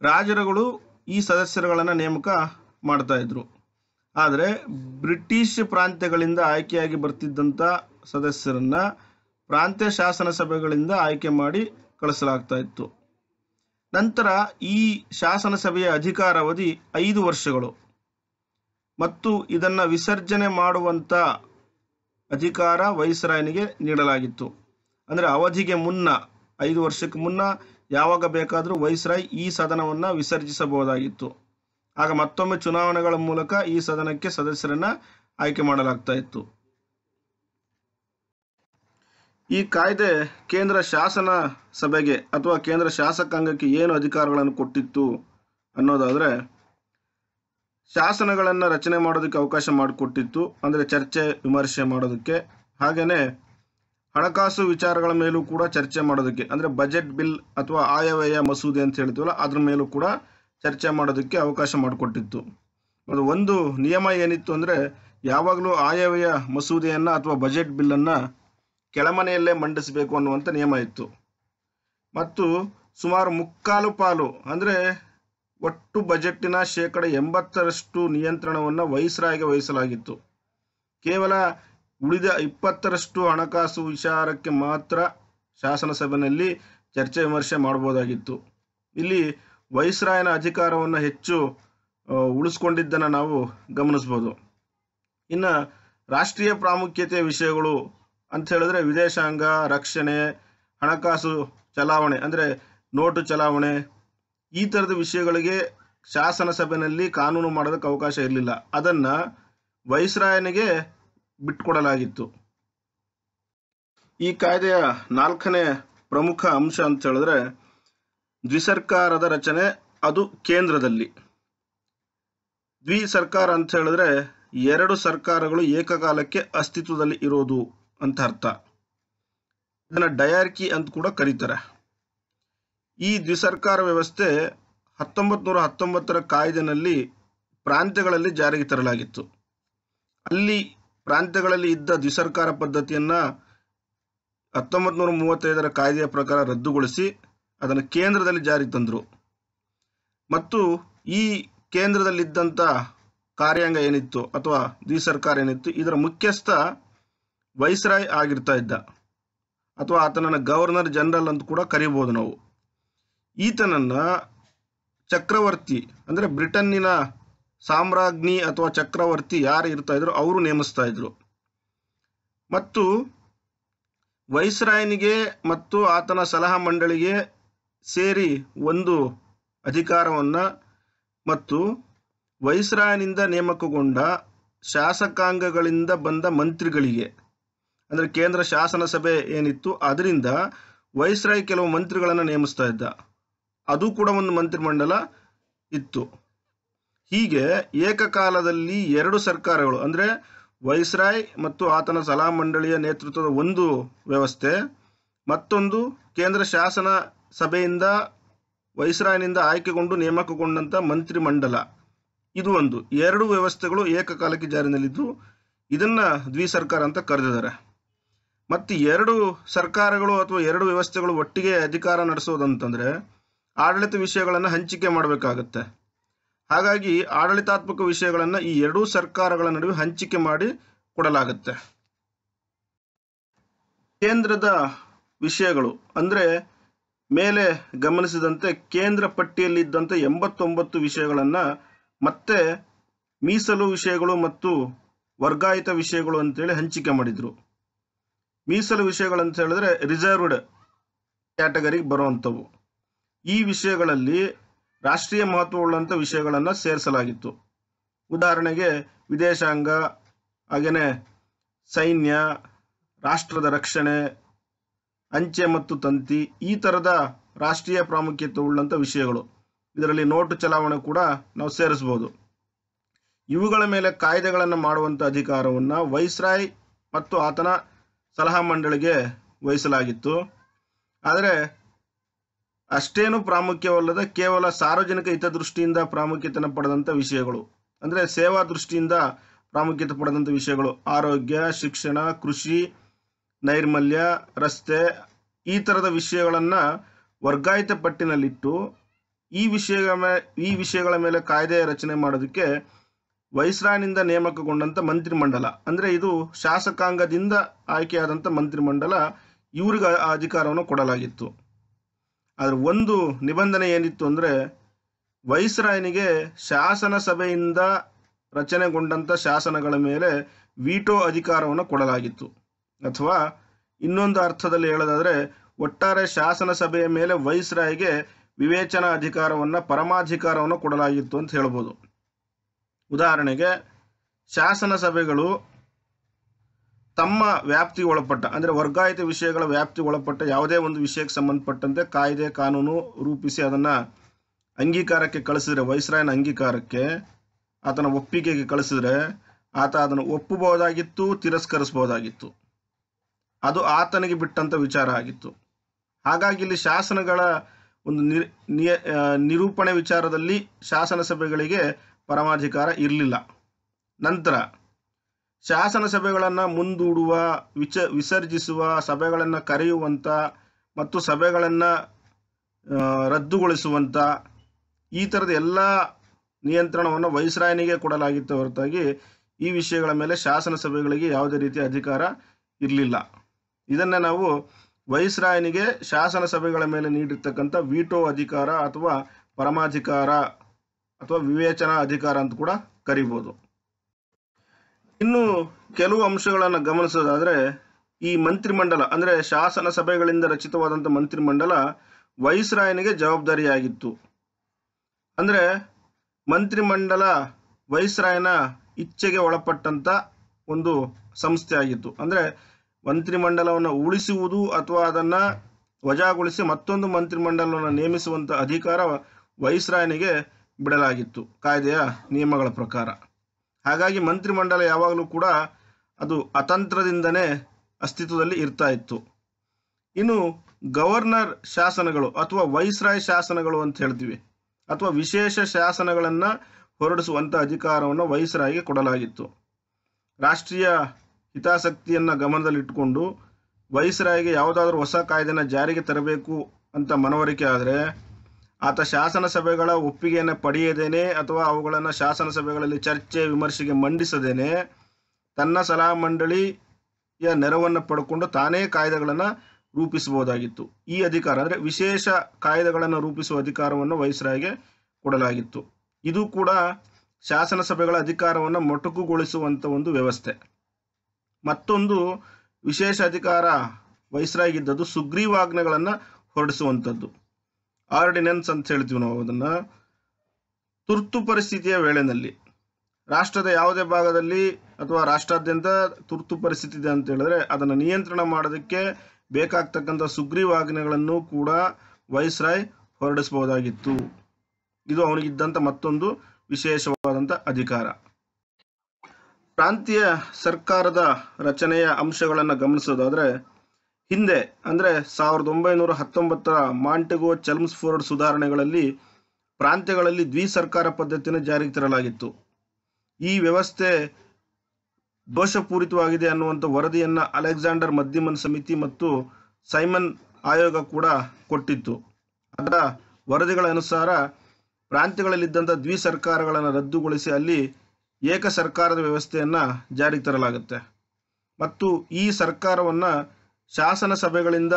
ರಾಜರುಗಳು ಈ ಸದಸ್ಯರುಗಳನ್ನು ನೇಮಕ ಮಾಡ್ತಾಯಿದ್ರು ಆದರೆ ಬ್ರಿಟಿಷ್ ಪ್ರಾಂತ್ಯಗಳಿಂದ ಆಯ್ಕೆಯಾಗಿ ಬರ್ತಿದ್ದಂಥ ಸದಸ್ಯರನ್ನು ಪ್ರಾಂತ್ಯ ಶಾಸನ ಸಭೆಗಳಿಂದ ಆಯ್ಕೆ ಮಾಡಿ ಕಳಿಸಲಾಗ್ತಾ ಇತ್ತು ನಂತರ ಈ ಶಾಸನ ಸಭೆಯ ಅಧಿಕಾರಾವಧಿ ಐದು ವರ್ಷಗಳು ಮತ್ತು ಇದನ್ನು ವಿಸರ್ಜನೆ ಮಾಡುವಂಥ ಅಧಿಕಾರ ವೈಸ್ರಾಯನಿಗೆ ನೀಡಲಾಗಿತ್ತು ಅಂದರೆ ಅವಧಿಗೆ ಮುನ್ನ ಐದು ವರ್ಷಕ್ಕೆ ಮುನ್ನ ಯಾವಾಗ ಬೇಕಾದರೂ ವೈಸ್ರಾಯ್ ಈ ಸದನವನ್ನು ವಿಸರ್ಜಿಸಬಹುದಾಗಿತ್ತು ಆಗ ಮತ್ತೊಮ್ಮೆ ಚುನಾವಣೆಗಳ ಮೂಲಕ ಈ ಸದನಕ್ಕೆ ಸದಸ್ಯರನ್ನು ಆಯ್ಕೆ ಮಾಡಲಾಗ್ತಾ ಇತ್ತು ಈ ಕಾಯ್ದೆ ಕೇಂದ್ರ ಶಾಸನ ಸಭೆಗೆ ಅಥವಾ ಕೇಂದ್ರ ಶಾಸಕಾಂಗಕ್ಕೆ ಏನು ಅಧಿಕಾರಗಳನ್ನು ಕೊಟ್ಟಿತ್ತು ಅನ್ನೋದಾದರೆ ಶಾಸನಗಳನ್ನು ರಚನೆ ಮಾಡೋದಕ್ಕೆ ಅವಕಾಶ ಮಾಡಿಕೊಟ್ಟಿತ್ತು ಅಂದರೆ ಚರ್ಚೆ ವಿಮರ್ಶೆ ಮಾಡೋದಕ್ಕೆ ಹಾಗೆಯೇ ಹಣಕಾಸು ವಿಚಾರಗಳ ಮೇಲೂ ಕೂಡ ಚರ್ಚೆ ಮಾಡೋದಕ್ಕೆ ಅಂದರೆ ಬಜೆಟ್ ಬಿಲ್ ಅಥವಾ ಆಯವ್ಯಯ ಮಸೂದೆ ಅಂತ ಹೇಳ್ತೀವಲ್ಲ ಅದ್ರ ಮೇಲೂ ಕೂಡ ಚರ್ಚೆ ಮಾಡೋದಕ್ಕೆ ಅವಕಾಶ ಮಾಡಿಕೊಟ್ಟಿತ್ತು ಅದು ಒಂದು ನಿಯಮ ಏನಿತ್ತು ಅಂದರೆ ಯಾವಾಗಲೂ ಆಯವ್ಯಯ ಮಸೂದೆಯನ್ನು ಅಥವಾ ಬಜೆಟ್ ಬಿಲ್ಲನ್ನು ಕೆಳಮನೆಯಲ್ಲೇ ಮಂಡಿಸಬೇಕು ಅನ್ನುವಂಥ ನಿಯಮ ಇತ್ತು ಮತ್ತು ಸುಮಾರು ಮುಕ್ಕಾಲು ಪಾಲು ಅಂದರೆ ಒಟ್ಟು ಬಜೆಟ್ನ ಶೇಕಡ ಎಂಬತ್ತರಷ್ಟು ನಿಯಂತ್ರಣವನ್ನು ವೈಸ್ರಾಯ್ಗೆ ವಹಿಸಲಾಗಿತ್ತು ಕೇವಲ ಉಳಿದ ಇಪ್ಪತ್ತರಷ್ಟು ಹಣಕಾಸು ವಿಚಾರಕ್ಕೆ ಮಾತ್ರ ಶಾಸನಸಭೆಯಲ್ಲಿ ಚರ್ಚೆ ವಿಮರ್ಶೆ ಮಾಡಬಹುದಾಗಿತ್ತು ಇಲ್ಲಿ ವೈಸ್ರಾಯನ ಅಧಿಕಾರವನ್ನು ಹೆಚ್ಚು ಉಳಿಸ್ಕೊಂಡಿದ್ದನ್ನು ನಾವು ಗಮನಿಸ್ಬೋದು ಇನ್ನು ರಾಷ್ಟ್ರೀಯ ಪ್ರಾಮುಖ್ಯತೆಯ ವಿಷಯಗಳು ಅಂತ ಹೇಳಿದ್ರೆ ವಿದೇಶಾಂಗ ರಕ್ಷಣೆ ಹಣಕಾಸು ಚಲಾವಣೆ ಅಂದರೆ ನೋಟು ಚಲಾವಣೆ ಈ ತರದ ವಿಷಯಗಳಿಗೆ ಶಾಸನ ಸಭೆಯಲ್ಲಿ ಕಾನೂನು ಮಾಡೋದಕ್ಕೆ ಅವಕಾಶ ಇರಲಿಲ್ಲ ಅದನ್ನ ವೈಸ್ರಾಯನಿಗೆ ಬಿಟ್ಕೊಡಲಾಗಿತ್ತು ಈ ಕಾಯ್ದೆಯ ನಾಲ್ಕನೇ ಪ್ರಮುಖ ಅಂಶ ಅಂತ ಹೇಳಿದ್ರೆ ದ್ವಿಸರ್ಕಾರದ ರಚನೆ ಅದು ಕೇಂದ್ರದಲ್ಲಿ ದ್ವಿ ಸರ್ಕಾರ ಅಂತ ಹೇಳಿದ್ರೆ ಎರಡು ಸರ್ಕಾರಗಳು ಏಕಕಾಲಕ್ಕೆ ಅಸ್ತಿತ್ವದಲ್ಲಿ ಇರೋದು ಅಂತ ಅರ್ಥ ಇದನ್ನ ಡಯಾರ್ಕಿ ಅಂತ ಕೂಡ ಕರೀತಾರೆ ಈ ದ್ವಿಸರ್ಕಾರ ವ್ಯವಸ್ಥೆ ಹತ್ತೊಂಬತ್ತು ನೂರ ಹತ್ತೊಂಬತ್ತರ ಕಾಯ್ದೆನಲ್ಲಿ ಪ್ರಾಂತ್ಯಗಳಲ್ಲಿ ಜಾರಿಗೆ ತರಲಾಗಿತ್ತು ಅಲ್ಲಿ ಪ್ರಾಂತ್ಯಗಳಲ್ಲಿ ಇದ್ದ ದ್ವಿಸರ್ಕಾರ ಪದ್ಧತಿಯನ್ನು ಹತ್ತೊಂಬತ್ತು ನೂರ ಮೂವತ್ತೈದರ ಕಾಯ್ದೆಯ ಪ್ರಕಾರ ರದ್ದುಗೊಳಿಸಿ ಅದನ್ನು ಕೇಂದ್ರದಲ್ಲಿ ಜಾರಿಗೆ ತಂದರು ಮತ್ತು ಈ ಕೇಂದ್ರದಲ್ಲಿದ್ದಂಥ ಕಾರ್ಯಾಂಗ ಏನಿತ್ತು ಅಥವಾ ದ್ವಿಸರ್ಕಾರ ಏನಿತ್ತು ಇದರ ಮುಖ್ಯಸ್ಥ ವೈಸ್ರಾಯ್ ಆಗಿರ್ತಾ ಇದ್ದ ಅಥವಾ ಆತನನ್ನು ಗವರ್ನರ್ ಜನರಲ್ ಅಂತ ಕೂಡ ಕರಿಬೋದು ನಾವು ಈತನನ್ನು ಚಕ್ರವರ್ತಿ ಅಂದರೆ ಬ್ರಿಟನ್ನಿನ ಸಾಮ್ರಾಜ್ಞಿ ಅಥವಾ ಚಕ್ರವರ್ತಿ ಯಾರು ಇರ್ತಾ ಇದ್ರು ಅವರು ನೇಮಿಸ್ತಾ ಇದ್ರು ಮತ್ತು ವೈಸ್ರಾಯನಿಗೆ ಮತ್ತು ಆತನ ಸಲಹಾ ಮಂಡಳಿಗೆ ಸೇರಿ ಒಂದು ಅಧಿಕಾರವನ್ನು ಮತ್ತು ವೈಸ್ರಾಯನಿಂದ ನೇಮಕಗೊಂಡ ಶಾಸಕಾಂಗಗಳಿಂದ ಬಂದ ಮಂತ್ರಿಗಳಿಗೆ ಅಂದರೆ ಕೇಂದ್ರ ಶಾಸನ ಸಭೆ ಏನಿತ್ತು ಅದರಿಂದ ವೈಸ್ರಾಯ್ ಕೆಲವು ಮಂತ್ರಿಗಳನ್ನು ನೇಮಿಸ್ತಾ ಇದ್ದ ಅದು ಕೂಡ ಒಂದು ಮಂತ್ರಿಮಂಡಲ ಇತ್ತು ಹೀಗೆ ಏಕಕಾಲದಲ್ಲಿ ಎರಡು ಸರ್ಕಾರಗಳು ಅಂದರೆ ವೈಸ್ರಾಯ್ ಮತ್ತು ಆತನ ಸಲಹಾ ಮಂಡಳಿಯ ನೇತೃತ್ವದ ಒಂದು ವ್ಯವಸ್ಥೆ ಮತ್ತೊಂದು ಕೇಂದ್ರ ಶಾಸನ ಸಭೆಯಿಂದ ವೈಸ್ರಾಯ್ನಿಂದ ಆಯ್ಕೆಗೊಂಡು ನೇಮಕಗೊಂಡಂಥ ಮಂತ್ರಿಮಂಡಲ ಇದು ಒಂದು ಎರಡು ವ್ಯವಸ್ಥೆಗಳು ಏಕಕಾಲಕ್ಕೆ ಜಾರಿನಲ್ಲಿದ್ದು ಇದನ್ನು ದ್ವಿಸರ್ಕಾರ ಅಂತ ಕರೆದಿದ್ದಾರೆ ಮತ್ತು ಎರಡು ಸರ್ಕಾರಗಳು ಅಥವಾ ಎರಡು ವ್ಯವಸ್ಥೆಗಳು ಒಟ್ಟಿಗೆ ಅಧಿಕಾರ ನಡೆಸೋದಂತಂದರೆ ಆಡಳಿತ ವಿಷಯಗಳನ್ನು ಹಂಚಿಕೆ ಮಾಡಬೇಕಾಗತ್ತೆ ಹಾಗಾಗಿ ಆಡಳಿತಾತ್ಮಕ ವಿಷಯಗಳನ್ನು ಈ ಎರಡೂ ಸರ್ಕಾರಗಳ ನಡುವೆ ಹಂಚಿಕೆ ಮಾಡಿ ಕೊಡಲಾಗುತ್ತೆ ಕೇಂದ್ರದ ವಿಷಯಗಳು ಅಂದರೆ ಮೇಲೆ ಗಮನಿಸಿದಂತೆ ಕೇಂದ್ರ ಪಟ್ಟಿಯಲ್ಲಿದ್ದಂಥ ಎಂಬತ್ತೊಂಬತ್ತು ವಿಷಯಗಳನ್ನು ಮತ್ತೆ ಮೀಸಲು ವಿಷಯಗಳು ಮತ್ತು ವರ್ಗಾಯಿತ ವಿಷಯಗಳು ಅಂತೇಳಿ ಹಂಚಿಕೆ ಮಾಡಿದರು ಮೀಸಲು ವಿಷಯಗಳಂತ ಹೇಳಿದ್ರೆ ರಿಸರ್ವ್ಡ್ ಕ್ಯಾಟಗರಿಗೆ ಬರುವಂಥವು ಈ ವಿಷಯಗಳಲ್ಲಿ ರಾಷ್ಟ್ರೀಯ ಮಹತ್ವವುಳ್ಳಂಥ ವಿಷಯಗಳನ್ನು ಸೇರಿಸಲಾಗಿತ್ತು ಉದಾಹರಣೆಗೆ ವಿದೇಶಾಂಗ ಹಾಗೆಯೇ ಸೈನ್ಯ ರಾಷ್ಟ್ರದ ರಕ್ಷಣೆ ಅಂಚೆ ಮತ್ತು ತಂತಿ ಈ ಥರದ ರಾಷ್ಟ್ರೀಯ ಪ್ರಾಮುಖ್ಯತೆ ಉಳ್ಳಂಥ ವಿಷಯಗಳು ಇದರಲ್ಲಿ ನೋಟು ಚಲಾವಣೆ ಕೂಡ ನಾವು ಸೇರಿಸ್ಬೋದು ಇವುಗಳ ಮೇಲೆ ಕಾಯ್ದೆಗಳನ್ನು ಮಾಡುವಂಥ ಅಧಿಕಾರವನ್ನು ವೈಸ್ರಾಯ್ ಮತ್ತು ಆತನ ಸಲಹಾ ಮಂಡಳಿಗೆ ವಹಿಸಲಾಗಿತ್ತು ಆದರೆ ಅಷ್ಟೇನು ಪ್ರಾಮುಖ್ಯವಲ್ಲದ ಕೇವಲ ಸಾರ್ವಜನಿಕ ಹಿತದೃಷ್ಟಿಯಿಂದ ಪ್ರಾಮುಖ್ಯತೆಯನ್ನು ಪಡೆದಂಥ ವಿಷಯಗಳು ಅಂದರೆ ಸೇವಾ ದೃಷ್ಟಿಯಿಂದ ಪ್ರಾಮುಖ್ಯತೆ ಪಡೆದಂಥ ವಿಷಯಗಳು ಆರೋಗ್ಯ ಶಿಕ್ಷಣ ಕೃಷಿ ನೈರ್ಮಲ್ಯ ರಸ್ತೆ ಈ ಥರದ ವಿಷಯಗಳನ್ನು ವರ್ಗಾಯಿತ ಪಟ್ಟಿನಲ್ಲಿಟ್ಟು ಈ ವಿಷಯಗಳ ಮೇ ಈ ವಿಷಯಗಳ ಮೇಲೆ ಕಾಯ್ದೆಯ ರಚನೆ ಮಾಡೋದಕ್ಕೆ ವೈಸ್ರಾನಿಂದ ನೇಮಕಗೊಂಡಂಥ ಮಂತ್ರಿಮಂಡಲ ಅಂದರೆ ಇದು ಶಾಸಕಾಂಗದಿಂದ ಆಯ್ಕೆಯಾದಂಥ ಮಂತ್ರಿಮಂಡಲ ಇವ್ರಿಗೆ ಅಧಿಕಾರವನ್ನು ಕೊಡಲಾಗಿತ್ತು ಅದ್ರ ಒಂದು ನಿಬಂಧನೆ ಏನಿತ್ತು ಅಂದರೆ ವೈಸ್ರಾಯನಿಗೆ ಶಾಸನ ಸಭೆಯಿಂದ ರಚನೆಗೊಂಡಂಥ ಶಾಸನಗಳ ಮೇಲೆ ವೀಟೋ ಅಧಿಕಾರವನ್ನು ಕೊಡಲಾಗಿತ್ತು ಅಥವಾ ಇನ್ನೊಂದು ಅರ್ಥದಲ್ಲಿ ಹೇಳೋದಾದರೆ ಒಟ್ಟಾರೆ ಶಾಸನ ಸಭೆಯ ಮೇಲೆ ವೈಸ್ರಾಯ್ಗೆ ವಿವೇಚನಾ ಅಧಿಕಾರವನ್ನು ಪರಮಾಧಿಕಾರವನ್ನು ಕೊಡಲಾಗಿತ್ತು ಅಂತ ಹೇಳ್ಬೋದು ಉದಾಹರಣೆಗೆ ಶಾಸನ ಸಭೆಗಳು ತಮ್ಮ ವ್ಯಾಪ್ತಿ ಒಳಪಟ್ಟ ಅಂದರೆ ವರ್ಗಾಯಿತ ವಿಷಯಗಳ ವ್ಯಾಪ್ತಿ ಒಳಪಟ್ಟ ಯಾವುದೇ ಒಂದು ವಿಷಯಕ್ಕೆ ಸಂಬಂಧಪಟ್ಟಂತೆ ಕಾಯ್ದೆ ಕಾನೂನು ರೂಪಿಸಿ ಅದನ್ನು ಅಂಗೀಕಾರಕ್ಕೆ ಕಳಿಸಿದ್ರೆ ವೈಸ್ರಾಯನ ಅಂಗೀಕಾರಕ್ಕೆ ಆತನ ಒಪ್ಪಿಗೆಗೆ ಕಳಿಸಿದ್ರೆ ಆತ ಅದನ್ನು ಒಪ್ಪಬಹುದಾಗಿತ್ತು ತಿರಸ್ಕರಿಸಬಹುದಾಗಿತ್ತು ಅದು ಆತನಿಗೆ ಬಿಟ್ಟಂಥ ವಿಚಾರ ಆಗಿತ್ತು ಹಾಗಾಗಿ ಇಲ್ಲಿ ಶಾಸನಗಳ ಒಂದು ನಿರೂಪಣೆ ವಿಚಾರದಲ್ಲಿ ಶಾಸನ ಸಭೆಗಳಿಗೆ ಪರಮಾಧಿಕಾರ ಇರಲಿಲ್ಲ ನಂತರ ಶಾಸನ ಸಭೆಗಳನ್ನು ಮುಂದೂಡುವ ವಿಚ ವಿಸರ್ಜಿಸುವ ಸಭೆಗಳನ್ನು ಕರೆಯುವಂಥ ಮತ್ತು ಸಭೆಗಳನ್ನು ರದ್ದುಗೊಳಿಸುವಂಥ ಈ ಥರದ ಎಲ್ಲ ನಿಯಂತ್ರಣವನ್ನು ವೈಸ್ರಾಯನಿಗೆ ಕೊಡಲಾಗಿತ್ತು ಹೊರತಾಗಿ ಈ ವಿಷಯಗಳ ಮೇಲೆ ಶಾಸನ ಸಭೆಗಳಿಗೆ ಯಾವುದೇ ರೀತಿಯ ಅಧಿಕಾರ ಇರಲಿಲ್ಲ ಇದನ್ನು ನಾವು ವೈಸ್ರಾಯನಿಗೆ ಶಾಸನ ಸಭೆಗಳ ಮೇಲೆ ನೀಡಿರ್ತಕ್ಕಂಥ ವೀಟೋ ಅಧಿಕಾರ ಅಥವಾ ಪರಮಾಧಿಕಾರ ಅಥವಾ ವಿವೇಚನಾ ಅಧಿಕಾರ ಅಂತ ಕೂಡ ಕರಿಬೋದು ಇನ್ನು ಕೆಲವು ಅಂಶಗಳನ್ನು ಗಮನಿಸೋದಾದರೆ ಈ ಮಂತ್ರಿಮಂಡಲ ಅಂದರೆ ಶಾಸನ ಸಭೆಗಳಿಂದ ರಚಿತವಾದಂಥ ಮಂತ್ರಿಮಂಡಲ ವೈಸ್ರಾಯನಿಗೆ ಜವಾಬ್ದಾರಿಯಾಗಿತ್ತು ಅಂದರೆ ಮಂತ್ರಿಮಂಡಲ ವೈಸ್ರಾಯನ ಇಚ್ಛೆಗೆ ಒಳಪಟ್ಟಂಥ ಒಂದು ಸಂಸ್ಥೆ ಆಗಿತ್ತು ಅಂದರೆ ಮಂತ್ರಿಮಂಡಲವನ್ನು ಉಳಿಸುವುದು ಅಥವಾ ಅದನ್ನು ವಜಾಗೊಳಿಸಿ ಮತ್ತೊಂದು ಮಂತ್ರಿಮಂಡಲವನ್ನು ನೇಮಿಸುವಂಥ ಅಧಿಕಾರ ವೈಸ್ರಾಯನಿಗೆ ಬಿಡಲಾಗಿತ್ತು ಕಾಯ್ದೆಯ ನಿಯಮಗಳ ಪ್ರಕಾರ ಹಾಗಾಗಿ ಮಂತ್ರಿಮಂಡಲ ಯಾವಾಗಲೂ ಕೂಡ ಅದು ಅತಂತ್ರದಿಂದನೇ ಅಸ್ತಿತ್ವದಲ್ಲಿ ಇರ್ತಾ ಇತ್ತು ಇನ್ನು ಗವರ್ನರ್ ಶಾಸನಗಳು ಅಥವಾ ವೈಸ್ರಾಯ್ ಶಾಸನಗಳು ಅಂತ ಹೇಳ್ತೀವಿ ಅಥವಾ ವಿಶೇಷ ಶಾಸನಗಳನ್ನು ಹೊರಡಿಸುವಂಥ ಅಧಿಕಾರವನ್ನು ವೈಸ್ರಾಯ್ಗೆ ಕೊಡಲಾಗಿತ್ತು ರಾಷ್ಟ್ರೀಯ ಹಿತಾಸಕ್ತಿಯನ್ನು ಗಮನದಲ್ಲಿಟ್ಟುಕೊಂಡು ವೈಸ್ರಾಯ್ಗೆ ಯಾವುದಾದ್ರೂ ಹೊಸ ಕಾಯ್ದೆನ ಜಾರಿಗೆ ತರಬೇಕು ಅಂತ ಮನವರಿಕೆ ಆದರೆ ಆತ ಶಾಸನಸಭೆಗಳ ಒಪ್ಪಿಗೆಯನ್ನು ಪಡೆಯದೇನೆ ಅಥವಾ ಅವುಗಳನ್ನು ಶಾಸನ ಸಭೆಗಳಲ್ಲಿ ಚರ್ಚೆ ವಿಮರ್ಶೆಗೆ ಮಂಡಿಸದೇನೆ ತನ್ನ ಸಲಹಾ ಮಂಡಳಿಯ ನೆರವನ್ನು ಪಡ್ಕೊಂಡು ತಾನೇ ಕಾಯ್ದೆಗಳನ್ನು ರೂಪಿಸಬಹುದಾಗಿತ್ತು ಈ ಅಧಿಕಾರ ಅಂದರೆ ವಿಶೇಷ ಕಾಯ್ದೆಗಳನ್ನು ರೂಪಿಸುವ ಅಧಿಕಾರವನ್ನು ವೈಸ್ರಾಯಿಗೆ ಕೊಡಲಾಗಿತ್ತು ಇದು ಕೂಡ ಶಾಸನಸಭೆಗಳ ಅಧಿಕಾರವನ್ನು ಮೊಟಕುಗೊಳಿಸುವಂಥ ಒಂದು ವ್ಯವಸ್ಥೆ ಮತ್ತೊಂದು ವಿಶೇಷ ಅಧಿಕಾರ ವಯಸ್ಸಾಗಿದ್ದದ್ದು ಸುಗ್ರೀವಾಜ್ಞೆಗಳನ್ನು ಹೊರಡಿಸುವಂಥದ್ದು ಆರ್ಡಿನೆನ್ಸ್ ಅಂತ ಹೇಳ್ತೀವಿ ನಾವು ಅದನ್ನ ತುರ್ತು ಪರಿಸ್ಥಿತಿಯ ವೇಳೆನಲ್ಲಿ ರಾಷ್ಟ್ರದ ಯಾವುದೇ ಭಾಗದಲ್ಲಿ ಅಥವಾ ರಾಷ್ಟ್ರಾದ್ಯಂತ ತುರ್ತು ಪರಿಸ್ಥಿತಿ ಇದೆ ಅಂತ ಹೇಳಿದ್ರೆ ಅದನ್ನು ನಿಯಂತ್ರಣ ಮಾಡೋದಕ್ಕೆ ಬೇಕಾಗ್ತಕ್ಕಂಥ ಸುಗ್ರೀವಾಜ್ಞೆಗಳನ್ನು ಕೂಡ ವೈಸ್ರಾಯ್ ಹೊರಡಿಸಬಹುದಾಗಿತ್ತು ಇದು ಅವನಿಗಿದ್ದಂಥ ಮತ್ತೊಂದು ವಿಶೇಷವಾದಂಥ ಅಧಿಕಾರ ಪ್ರಾಂತೀಯ ಸರ್ಕಾರದ ರಚನೆಯ ಅಂಶಗಳನ್ನು ಗಮನಿಸೋದಾದರೆ ಹಿಂದೆ ಅಂದರೆ ಸಾವಿರದ ಒಂಬೈನೂರ ಹತ್ತೊಂಬತ್ತರ ಮಾಂಟೆಗೋ ಚಲ್ಮ್ಸ್ಫೋರ್ಡ್ ಸುಧಾರಣೆಗಳಲ್ಲಿ ಪ್ರಾಂತ್ಯಗಳಲ್ಲಿ ದ್ವಿಸರ್ಕಾರ ಪದ್ಧತಿಯನ್ನು ಜಾರಿಗೆ ತರಲಾಗಿತ್ತು ಈ ವ್ಯವಸ್ಥೆ ದೋಷಪೂರಿತವಾಗಿದೆ ಅನ್ನುವಂಥ ವರದಿಯನ್ನು ಅಲೆಕ್ಸಾಂಡರ್ ಮಧ್ಯಮನ್ ಸಮಿತಿ ಮತ್ತು ಸೈಮನ್ ಆಯೋಗ ಕೂಡ ಕೊಟ್ಟಿತ್ತು ಅದರ ವರದಿಗಳ ಅನುಸಾರ ಪ್ರಾಂತ್ಯಗಳಲ್ಲಿದ್ದಂಥ ದ್ವಿಸರ್ಕಾರಗಳನ್ನು ರದ್ದುಗೊಳಿಸಿ ಅಲ್ಲಿ ಏಕ ಸರ್ಕಾರದ ವ್ಯವಸ್ಥೆಯನ್ನು ಜಾರಿಗೆ ತರಲಾಗುತ್ತೆ ಮತ್ತು ಈ ಸರ್ಕಾರವನ್ನು ಶಾಸನ ಸಭೆಗಳಿಂದ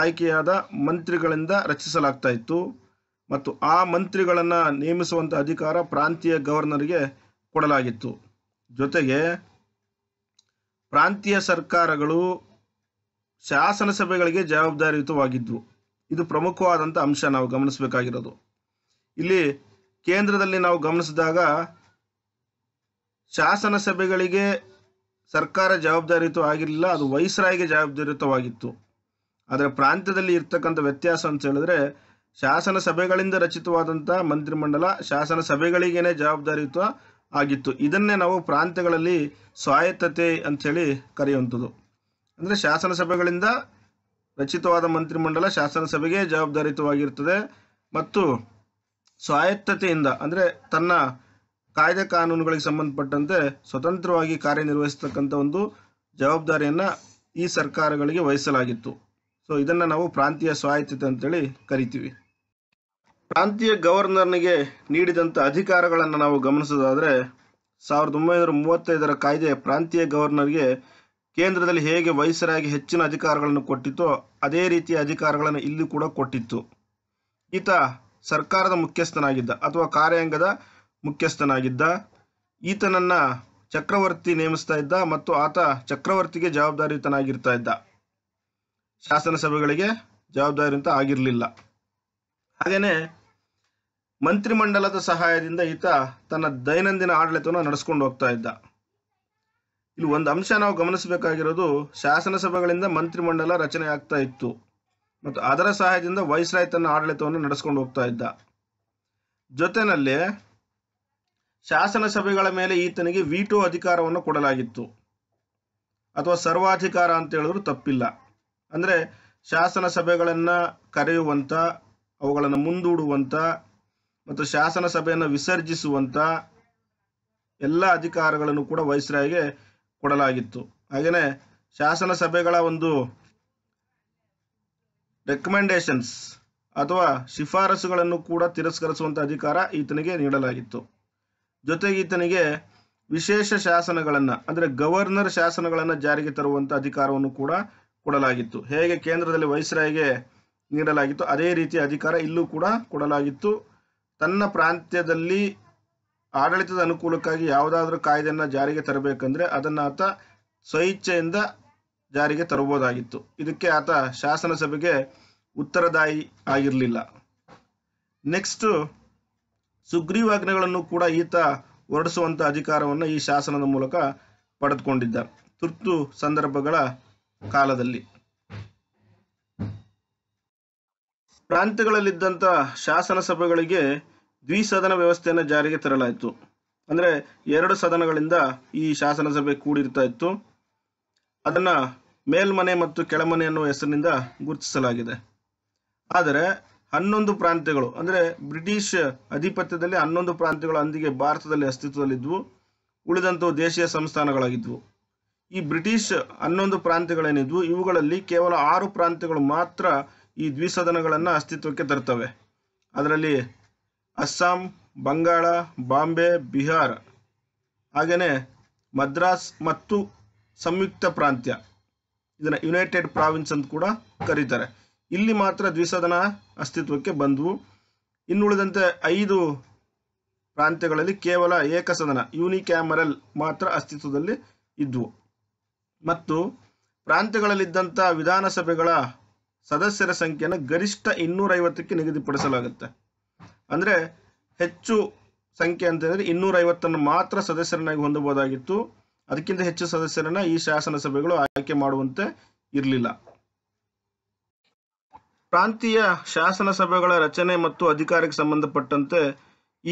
ಆಯ್ಕೆಯಾದ ಮಂತ್ರಿಗಳಿಂದ ರಚಿಸಲಾಗ್ತಾ ಇತ್ತು ಮತ್ತು ಆ ಮಂತ್ರಿಗಳನ್ನ ನೇಮಿಸುವಂಥ ಅಧಿಕಾರ ಪ್ರಾಂತೀಯ ಗವರ್ನರ್ಗೆ ಕೊಡಲಾಗಿತ್ತು ಜೊತೆಗೆ ಪ್ರಾಂತೀಯ ಸರ್ಕಾರಗಳು ಶಾಸನ ಸಭೆಗಳಿಗೆ ಜವಾಬ್ದಾರಿಯುತವಾಗಿದ್ವು ಇದು ಪ್ರಮುಖವಾದಂಥ ಅಂಶ ನಾವು ಗಮನಿಸಬೇಕಾಗಿರೋದು ಇಲ್ಲಿ ಕೇಂದ್ರದಲ್ಲಿ ನಾವು ಗಮನಿಸಿದಾಗ ಶಾಸನ ಸಭೆಗಳಿಗೆ ಸರ್ಕಾರ ಜವಾಬ್ದಾರಿಯುತ ಆಗಿರಲಿಲ್ಲ ಅದು ವೈಸ್ರಾಯ್ಗೆ ಜವಾಬ್ದಾರಿಯುತವಾಗಿತ್ತು ಆದರೆ ಪ್ರಾಂತ್ಯದಲ್ಲಿ ಇರ್ತಕ್ಕಂಥ ವ್ಯತ್ಯಾಸ ಅಂತ ಹೇಳಿದ್ರೆ ಶಾಸನ ಸಭೆಗಳಿಂದ ರಚಿತವಾದಂಥ ಮಂತ್ರಿಮಂಡಲ ಶಾಸನ ಸಭೆಗಳಿಗೇನೆ ಜವಾಬ್ದಾರಿಯುತ ಆಗಿತ್ತು ಇದನ್ನೇ ನಾವು ಪ್ರಾಂತ್ಯಗಳಲ್ಲಿ ಸ್ವಾಯತ್ತತೆ ಹೇಳಿ ಕರೆಯುವಂಥದ್ದು ಅಂದರೆ ಶಾಸನ ಸಭೆಗಳಿಂದ ರಚಿತವಾದ ಮಂತ್ರಿಮಂಡಲ ಶಾಸನ ಸಭೆಗೆ ಜವಾಬ್ದಾರಿಯುತವಾಗಿರ್ತದೆ ಮತ್ತು ಸ್ವಾಯತ್ತತೆಯಿಂದ ಅಂದರೆ ತನ್ನ ಕಾಯ್ದೆ ಕಾನೂನುಗಳಿಗೆ ಸಂಬಂಧಪಟ್ಟಂತೆ ಸ್ವತಂತ್ರವಾಗಿ ಕಾರ್ಯನಿರ್ವಹಿಸತಕ್ಕಂಥ ಒಂದು ಜವಾಬ್ದಾರಿಯನ್ನು ಈ ಸರ್ಕಾರಗಳಿಗೆ ವಹಿಸಲಾಗಿತ್ತು ಸೊ ಇದನ್ನು ನಾವು ಪ್ರಾಂತೀಯ ಸ್ವಾಯತ್ತತೆ ಅಂತೇಳಿ ಕರಿತೀವಿ ಪ್ರಾಂತೀಯ ಗವರ್ನರ್ನಿಗೆ ನೀಡಿದಂಥ ಅಧಿಕಾರಗಳನ್ನು ನಾವು ಗಮನಿಸೋದಾದರೆ ಸಾವಿರದ ಒಂಬೈನೂರ ಮೂವತ್ತೈದರ ಕಾಯ್ದೆ ಪ್ರಾಂತೀಯ ಗವರ್ನರ್ಗೆ ಕೇಂದ್ರದಲ್ಲಿ ಹೇಗೆ ವಯಸ್ಸರಾಗಿ ಹೆಚ್ಚಿನ ಅಧಿಕಾರಗಳನ್ನು ಕೊಟ್ಟಿತ್ತೋ ಅದೇ ರೀತಿಯ ಅಧಿಕಾರಗಳನ್ನು ಇಲ್ಲಿ ಕೂಡ ಕೊಟ್ಟಿತ್ತು ಈತ ಸರ್ಕಾರದ ಮುಖ್ಯಸ್ಥನಾಗಿದ್ದ ಅಥವಾ ಕಾರ್ಯಾಂಗದ ಮುಖ್ಯಸ್ಥನಾಗಿದ್ದ ಈತನನ್ನ ಚಕ್ರವರ್ತಿ ನೇಮಿಸ್ತಾ ಇದ್ದ ಮತ್ತು ಆತ ಚಕ್ರವರ್ತಿಗೆ ಜವಾಬ್ದಾರಿಯುತನಾಗಿರ್ತಾ ಇದ್ದ ಶಾಸನ ಸಭೆಗಳಿಗೆ ಜವಾಬ್ದಾರಿಯುತ ಆಗಿರಲಿಲ್ಲ ಹಾಗೆಯೇ ಮಂತ್ರಿಮಂಡಲದ ಸಹಾಯದಿಂದ ಈತ ತನ್ನ ದೈನಂದಿನ ಆಡಳಿತವನ್ನು ನಡೆಸ್ಕೊಂಡು ಹೋಗ್ತಾ ಇದ್ದ ಇಲ್ಲಿ ಒಂದು ಅಂಶ ನಾವು ಗಮನಿಸಬೇಕಾಗಿರೋದು ಶಾಸನ ಸಭೆಗಳಿಂದ ಮಂತ್ರಿಮಂಡಲ ರಚನೆ ಆಗ್ತಾ ಇತ್ತು ಮತ್ತು ಅದರ ಸಹಾಯದಿಂದ ವೈಸ್ರಾಯ್ ತನ್ನ ಆಡಳಿತವನ್ನು ನಡೆಸ್ಕೊಂಡು ಹೋಗ್ತಾ ಇದ್ದ ಜೊತೆನಲ್ಲಿ ಶಾಸನ ಸಭೆಗಳ ಮೇಲೆ ಈತನಿಗೆ ವೀಟೋ ಅಧಿಕಾರವನ್ನು ಕೊಡಲಾಗಿತ್ತು ಅಥವಾ ಸರ್ವಾಧಿಕಾರ ಅಂತ ಹೇಳಿದ್ರು ತಪ್ಪಿಲ್ಲ ಅಂದರೆ ಶಾಸನ ಸಭೆಗಳನ್ನು ಕರೆಯುವಂಥ ಅವುಗಳನ್ನು ಮುಂದೂಡುವಂಥ ಮತ್ತು ಶಾಸನ ಸಭೆಯನ್ನು ವಿಸರ್ಜಿಸುವಂಥ ಎಲ್ಲ ಅಧಿಕಾರಗಳನ್ನು ಕೂಡ ವೈಸ್ರಾಯ್ಗೆ ಕೊಡಲಾಗಿತ್ತು ಹಾಗೆಯೇ ಶಾಸನ ಸಭೆಗಳ ಒಂದು ರೆಕಮೆಂಡೇಶನ್ಸ್ ಅಥವಾ ಶಿಫಾರಸುಗಳನ್ನು ಕೂಡ ತಿರಸ್ಕರಿಸುವಂಥ ಅಧಿಕಾರ ಈತನಿಗೆ ನೀಡಲಾಗಿತ್ತು ಜೊತೆಗೆ ಈತನಿಗೆ ವಿಶೇಷ ಶಾಸನಗಳನ್ನು ಅಂದರೆ ಗವರ್ನರ್ ಶಾಸನಗಳನ್ನು ಜಾರಿಗೆ ತರುವಂಥ ಅಧಿಕಾರವನ್ನು ಕೂಡ ಕೊಡಲಾಗಿತ್ತು ಹೇಗೆ ಕೇಂದ್ರದಲ್ಲಿ ವೈಸ್ರಾಯ್ಗೆ ನೀಡಲಾಗಿತ್ತು ಅದೇ ರೀತಿಯ ಅಧಿಕಾರ ಇಲ್ಲೂ ಕೂಡ ಕೊಡಲಾಗಿತ್ತು ತನ್ನ ಪ್ರಾಂತ್ಯದಲ್ಲಿ ಆಡಳಿತದ ಅನುಕೂಲಕ್ಕಾಗಿ ಯಾವುದಾದ್ರೂ ಕಾಯ್ದೆಯನ್ನು ಜಾರಿಗೆ ತರಬೇಕಂದ್ರೆ ಅದನ್ನು ಆತ ಸ್ವಇಚ್ಛೆಯಿಂದ ಜಾರಿಗೆ ತರಬಹುದಾಗಿತ್ತು ಇದಕ್ಕೆ ಆತ ಶಾಸನ ಸಭೆಗೆ ಉತ್ತರದಾಯಿ ಆಗಿರಲಿಲ್ಲ ನೆಕ್ಸ್ಟು ಸುಗ್ರೀವಾಜ್ಞೆಗಳನ್ನು ಕೂಡ ಈತ ಹೊರಡಿಸುವಂಥ ಅಧಿಕಾರವನ್ನು ಈ ಶಾಸನದ ಮೂಲಕ ಪಡೆದುಕೊಂಡಿದ್ದ ತುರ್ತು ಸಂದರ್ಭಗಳ ಕಾಲದಲ್ಲಿ ಪ್ರಾಂತ್ಯಗಳಲ್ಲಿದ್ದಂಥ ಶಾಸನ ಸಭೆಗಳಿಗೆ ದ್ವಿಸದನ ವ್ಯವಸ್ಥೆಯನ್ನು ಜಾರಿಗೆ ತರಲಾಯಿತು ಅಂದರೆ ಎರಡು ಸದನಗಳಿಂದ ಈ ಶಾಸನ ಸಭೆ ಕೂಡಿರ್ತಾ ಇತ್ತು ಅದನ್ನು ಮೇಲ್ಮನೆ ಮತ್ತು ಕೆಳಮನೆ ಅನ್ನುವ ಹೆಸರಿನಿಂದ ಗುರುತಿಸಲಾಗಿದೆ ಆದರೆ ಹನ್ನೊಂದು ಪ್ರಾಂತ್ಯಗಳು ಅಂದರೆ ಬ್ರಿಟಿಷ್ ಅಧಿಪತ್ಯದಲ್ಲಿ ಹನ್ನೊಂದು ಪ್ರಾಂತ್ಯಗಳು ಅಂದಿಗೆ ಭಾರತದಲ್ಲಿ ಅಸ್ತಿತ್ವದಲ್ಲಿದ್ದವು ಉಳಿದಂಥವು ದೇಶೀಯ ಸಂಸ್ಥಾನಗಳಾಗಿದ್ವು ಈ ಬ್ರಿಟಿಷ್ ಹನ್ನೊಂದು ಪ್ರಾಂತ್ಯಗಳೇನಿದ್ವು ಇವುಗಳಲ್ಲಿ ಕೇವಲ ಆರು ಪ್ರಾಂತ್ಯಗಳು ಮಾತ್ರ ಈ ದ್ವಿಸದನಗಳನ್ನು ಅಸ್ತಿತ್ವಕ್ಕೆ ತರ್ತವೆ ಅದರಲ್ಲಿ ಅಸ್ಸಾಂ ಬಂಗಾಳ ಬಾಂಬೆ ಬಿಹಾರ್ ಹಾಗೆಯೇ ಮದ್ರಾಸ್ ಮತ್ತು ಸಂಯುಕ್ತ ಪ್ರಾಂತ್ಯ ಇದನ್ನು ಯುನೈಟೆಡ್ ಪ್ರಾವಿನ್ಸ್ ಅಂತ ಕೂಡ ಕರೀತಾರೆ ಇಲ್ಲಿ ಮಾತ್ರ ದ್ವಿಸದನ ಅಸ್ತಿತ್ವಕ್ಕೆ ಬಂದವು ಇನ್ನುಳಿದಂತೆ ಐದು ಪ್ರಾಂತ್ಯಗಳಲ್ಲಿ ಕೇವಲ ಏಕಸದನ ಯೂನಿಕ್ಯಾಮರಲ್ ಮಾತ್ರ ಅಸ್ತಿತ್ವದಲ್ಲಿ ಇದ್ವು ಮತ್ತು ಪ್ರಾಂತ್ಯಗಳಲ್ಲಿದ್ದಂಥ ವಿಧಾನಸಭೆಗಳ ಸದಸ್ಯರ ಸಂಖ್ಯೆಯನ್ನು ಗರಿಷ್ಠ ಇನ್ನೂರೈವತ್ತಕ್ಕೆ ನಿಗದಿಪಡಿಸಲಾಗುತ್ತೆ ಅಂದರೆ ಹೆಚ್ಚು ಸಂಖ್ಯೆ ಅಂತಂದರೆ ಇನ್ನೂರೈವತ್ತನ್ನು ಮಾತ್ರ ಸದಸ್ಯರನ್ನಾಗಿ ಹೊಂದಬಹುದಾಗಿತ್ತು ಅದಕ್ಕಿಂತ ಹೆಚ್ಚು ಸದಸ್ಯರನ್ನ ಈ ಶಾಸನಸಭೆಗಳು ಆಯ್ಕೆ ಮಾಡುವಂತೆ ಇರಲಿಲ್ಲ ಪ್ರಾಂತೀಯ ಶಾಸನ ಸಭೆಗಳ ರಚನೆ ಮತ್ತು ಅಧಿಕಾರಕ್ಕೆ ಸಂಬಂಧಪಟ್ಟಂತೆ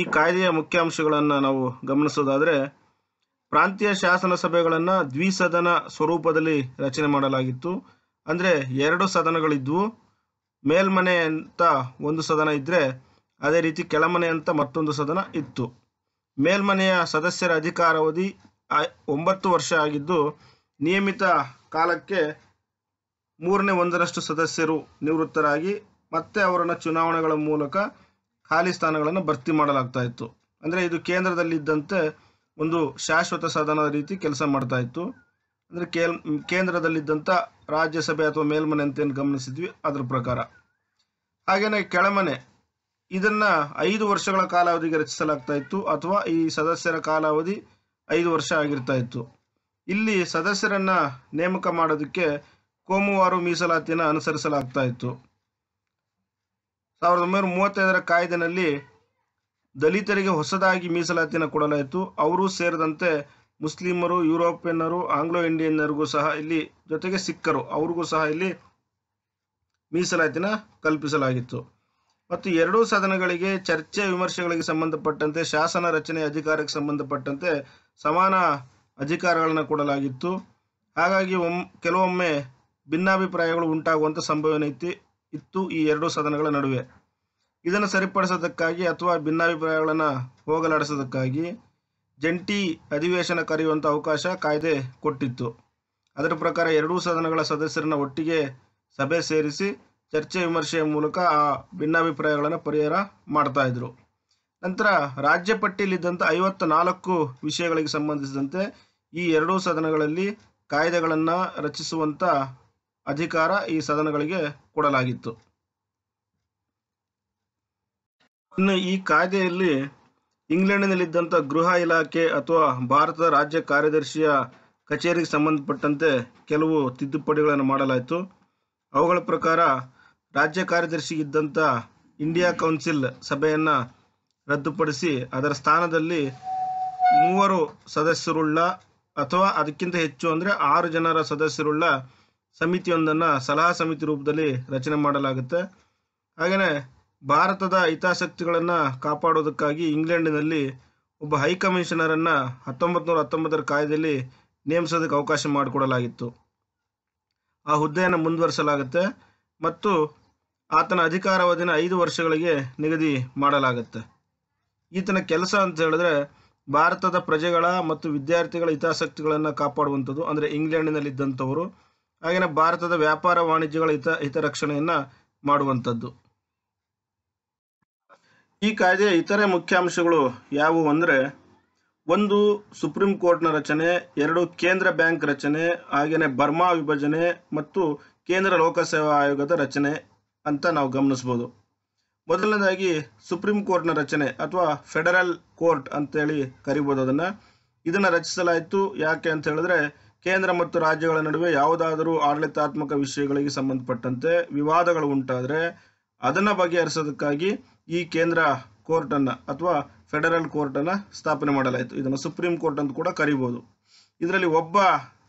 ಈ ಕಾಯ್ದೆಯ ಮುಖ್ಯಾಂಶಗಳನ್ನು ನಾವು ಗಮನಿಸೋದಾದರೆ ಪ್ರಾಂತೀಯ ಶಾಸನ ಸಭೆಗಳನ್ನು ದ್ವಿಸದನ ಸ್ವರೂಪದಲ್ಲಿ ರಚನೆ ಮಾಡಲಾಗಿತ್ತು ಅಂದರೆ ಎರಡು ಸದನಗಳಿದ್ವು ಮೇಲ್ಮನೆ ಅಂತ ಒಂದು ಸದನ ಇದ್ದರೆ ಅದೇ ರೀತಿ ಕೆಳಮನೆ ಅಂತ ಮತ್ತೊಂದು ಸದನ ಇತ್ತು ಮೇಲ್ಮನೆಯ ಸದಸ್ಯರ ಅಧಿಕಾರಾವಧಿ ಒಂಬತ್ತು ವರ್ಷ ಆಗಿದ್ದು ನಿಯಮಿತ ಕಾಲಕ್ಕೆ ಮೂರನೇ ಒಂದರಷ್ಟು ಸದಸ್ಯರು ನಿವೃತ್ತರಾಗಿ ಮತ್ತೆ ಅವರನ್ನು ಚುನಾವಣೆಗಳ ಮೂಲಕ ಖಾಲಿ ಸ್ಥಾನಗಳನ್ನು ಭರ್ತಿ ಮಾಡಲಾಗ್ತಾ ಇತ್ತು ಅಂದರೆ ಇದು ಕೇಂದ್ರದಲ್ಲಿದ್ದಂತೆ ಒಂದು ಶಾಶ್ವತ ಸದನದ ರೀತಿ ಕೆಲಸ ಮಾಡ್ತಾ ಇತ್ತು ಅಂದರೆ ಕೇಲ್ ಕೇಂದ್ರದಲ್ಲಿದ್ದಂಥ ರಾಜ್ಯಸಭೆ ಅಥವಾ ಮೇಲ್ಮನೆ ಏನು ಗಮನಿಸಿದ್ವಿ ಅದರ ಪ್ರಕಾರ ಹಾಗೇನೆ ಕೆಳಮನೆ ಇದನ್ನು ಐದು ವರ್ಷಗಳ ಕಾಲಾವಧಿಗೆ ರಚಿಸಲಾಗ್ತಾ ಇತ್ತು ಅಥವಾ ಈ ಸದಸ್ಯರ ಕಾಲಾವಧಿ ಐದು ವರ್ಷ ಆಗಿರ್ತಾ ಇತ್ತು ಇಲ್ಲಿ ಸದಸ್ಯರನ್ನು ನೇಮಕ ಮಾಡೋದಕ್ಕೆ ಕೋಮುವಾರು ಮೀಸಲಾತಿಯನ್ನು ಅನುಸರಿಸಲಾಗ್ತಾ ಇತ್ತು ಸಾವಿರದ ಒಂಬೈನೂರ ಮೂವತ್ತೈದರ ಕಾಯ್ದೆನಲ್ಲಿ ದಲಿತರಿಗೆ ಹೊಸದಾಗಿ ಮೀಸಲಾತಿಯನ್ನು ಕೊಡಲಾಯಿತು ಅವರೂ ಸೇರಿದಂತೆ ಮುಸ್ಲಿಮರು ಯುರೋಪಿಯನ್ನರು ಆಂಗ್ಲೋ ಇಂಡಿಯನ್ನರಿಗೂ ಸಹ ಇಲ್ಲಿ ಜೊತೆಗೆ ಸಿಖ್ಖರು ಅವ್ರಿಗೂ ಸಹ ಇಲ್ಲಿ ಮೀಸಲಾತಿನ ಕಲ್ಪಿಸಲಾಗಿತ್ತು ಮತ್ತು ಎರಡೂ ಸದನಗಳಿಗೆ ಚರ್ಚೆ ವಿಮರ್ಶೆಗಳಿಗೆ ಸಂಬಂಧಪಟ್ಟಂತೆ ಶಾಸನ ರಚನೆ ಅಧಿಕಾರಕ್ಕೆ ಸಂಬಂಧಪಟ್ಟಂತೆ ಸಮಾನ ಅಧಿಕಾರಗಳನ್ನು ಕೊಡಲಾಗಿತ್ತು ಹಾಗಾಗಿ ಒಮ್ ಕೆಲವೊಮ್ಮೆ ಭಿನ್ನಾಭಿಪ್ರಾಯಗಳು ಉಂಟಾಗುವಂಥ ಸಂಭವನೀಯತೆ ಇತ್ತು ಈ ಎರಡೂ ಸದನಗಳ ನಡುವೆ ಇದನ್ನು ಸರಿಪಡಿಸೋದಕ್ಕಾಗಿ ಅಥವಾ ಭಿನ್ನಾಭಿಪ್ರಾಯಗಳನ್ನು ಹೋಗಲಾಡಿಸೋದಕ್ಕಾಗಿ ಜಂಟಿ ಅಧಿವೇಶನ ಕರೆಯುವಂಥ ಅವಕಾಶ ಕಾಯ್ದೆ ಕೊಟ್ಟಿತ್ತು ಅದರ ಪ್ರಕಾರ ಎರಡೂ ಸದನಗಳ ಸದಸ್ಯರನ್ನ ಒಟ್ಟಿಗೆ ಸಭೆ ಸೇರಿಸಿ ಚರ್ಚೆ ವಿಮರ್ಶೆಯ ಮೂಲಕ ಆ ಭಿನ್ನಾಭಿಪ್ರಾಯಗಳನ್ನು ಪರಿಹಾರ ಮಾಡ್ತಾ ಇದ್ರು ನಂತರ ರಾಜ್ಯ ಪಟ್ಟಿಯಲ್ಲಿದ್ದಂಥ ಐವತ್ತ ನಾಲ್ಕು ವಿಷಯಗಳಿಗೆ ಸಂಬಂಧಿಸಿದಂತೆ ಈ ಎರಡೂ ಸದನಗಳಲ್ಲಿ ಕಾಯ್ದೆಗಳನ್ನು ರಚಿಸುವಂಥ ಅಧಿಕಾರ ಈ ಸದನಗಳಿಗೆ ಕೊಡಲಾಗಿತ್ತು ಇನ್ನು ಈ ಕಾಯ್ದೆಯಲ್ಲಿ ಇಂಗ್ಲೆಂಡ್ನಲ್ಲಿದ್ದಂಥ ಗೃಹ ಇಲಾಖೆ ಅಥವಾ ಭಾರತದ ರಾಜ್ಯ ಕಾರ್ಯದರ್ಶಿಯ ಕಚೇರಿಗೆ ಸಂಬಂಧಪಟ್ಟಂತೆ ಕೆಲವು ತಿದ್ದುಪಡಿಗಳನ್ನು ಮಾಡಲಾಯಿತು ಅವುಗಳ ಪ್ರಕಾರ ರಾಜ್ಯ ಕಾರ್ಯದರ್ಶಿ ಇದ್ದಂತ ಇಂಡಿಯಾ ಕೌನ್ಸಿಲ್ ಸಭೆಯನ್ನು ರದ್ದುಪಡಿಸಿ ಅದರ ಸ್ಥಾನದಲ್ಲಿ ಮೂವರು ಸದಸ್ಯರುಳ್ಳ ಅಥವಾ ಅದಕ್ಕಿಂತ ಹೆಚ್ಚು ಅಂದರೆ ಆರು ಜನರ ಸದಸ್ಯರುಳ್ಳ ಸಮಿತಿಯೊಂದನ್ನು ಸಲಹಾ ಸಮಿತಿ ರೂಪದಲ್ಲಿ ರಚನೆ ಮಾಡಲಾಗುತ್ತೆ ಹಾಗೆಯೇ ಭಾರತದ ಹಿತಾಸಕ್ತಿಗಳನ್ನು ಕಾಪಾಡೋದಕ್ಕಾಗಿ ಇಂಗ್ಲೆಂಡಿನಲ್ಲಿ ಒಬ್ಬ ಹೈಕಮಿಷನರನ್ನು ಹತ್ತೊಂಬತ್ತು ನೂರ ಹತ್ತೊಂಬತ್ತರ ಕಾಯ್ದೆಯಲ್ಲಿ ನೇಮಿಸೋದಕ್ಕೆ ಅವಕಾಶ ಮಾಡಿಕೊಡಲಾಗಿತ್ತು ಆ ಹುದ್ದೆಯನ್ನು ಮುಂದುವರಿಸಲಾಗುತ್ತೆ ಮತ್ತು ಆತನ ಅಧಿಕಾರಾವಧಿನ ಐದು ವರ್ಷಗಳಿಗೆ ನಿಗದಿ ಮಾಡಲಾಗುತ್ತೆ ಈತನ ಕೆಲಸ ಅಂತ ಹೇಳಿದ್ರೆ ಭಾರತದ ಪ್ರಜೆಗಳ ಮತ್ತು ವಿದ್ಯಾರ್ಥಿಗಳ ಹಿತಾಸಕ್ತಿಗಳನ್ನು ಕಾಪಾಡುವಂಥದ್ದು ಅಂದರೆ ಇಂಗ್ಲೆಂಡಿನಲ್ಲಿದ್ದಂಥವರು ಹಾಗೆಯೇ ಭಾರತದ ವ್ಯಾಪಾರ ವಾಣಿಜ್ಯಗಳ ಹಿತ ಹಿತರಕ್ಷಣೆಯನ್ನ ಮಾಡುವಂಥದ್ದು ಈ ಕಾಯ್ದೆಯ ಇತರೆ ಮುಖ್ಯಾಂಶಗಳು ಯಾವುವು ಅಂದರೆ ಒಂದು ಸುಪ್ರೀಂ ಕೋರ್ಟ್ನ ರಚನೆ ಎರಡು ಕೇಂದ್ರ ಬ್ಯಾಂಕ್ ರಚನೆ ಹಾಗೆಯೇ ಬರ್ಮಾ ವಿಭಜನೆ ಮತ್ತು ಕೇಂದ್ರ ಲೋಕಸೇವಾ ಆಯೋಗದ ರಚನೆ ಅಂತ ನಾವು ಗಮನಿಸ್ಬೋದು ಮೊದಲನೇದಾಗಿ ಸುಪ್ರೀಂ ಕೋರ್ಟ್ನ ರಚನೆ ಅಥವಾ ಫೆಡರಲ್ ಕೋರ್ಟ್ ಅಂತೇಳಿ ಕರಿಬೋದು ಅದನ್ನು ಇದನ್ನು ರಚಿಸಲಾಯಿತು ಯಾಕೆ ಅಂತ ಹೇಳಿದ್ರೆ ಕೇಂದ್ರ ಮತ್ತು ರಾಜ್ಯಗಳ ನಡುವೆ ಯಾವುದಾದರೂ ಆಡಳಿತಾತ್ಮಕ ವಿಷಯಗಳಿಗೆ ಸಂಬಂಧಪಟ್ಟಂತೆ ವಿವಾದಗಳು ಉಂಟಾದರೆ ಅದನ್ನು ಬಗೆಹರಿಸೋದಕ್ಕಾಗಿ ಈ ಕೇಂದ್ರ ಕೋರ್ಟನ್ನು ಅಥವಾ ಫೆಡರಲ್ ಕೋರ್ಟನ್ನು ಸ್ಥಾಪನೆ ಮಾಡಲಾಯಿತು ಇದನ್ನು ಸುಪ್ರೀಂ ಕೋರ್ಟ್ ಅಂತ ಕೂಡ ಕರಿಬೋದು ಇದರಲ್ಲಿ ಒಬ್ಬ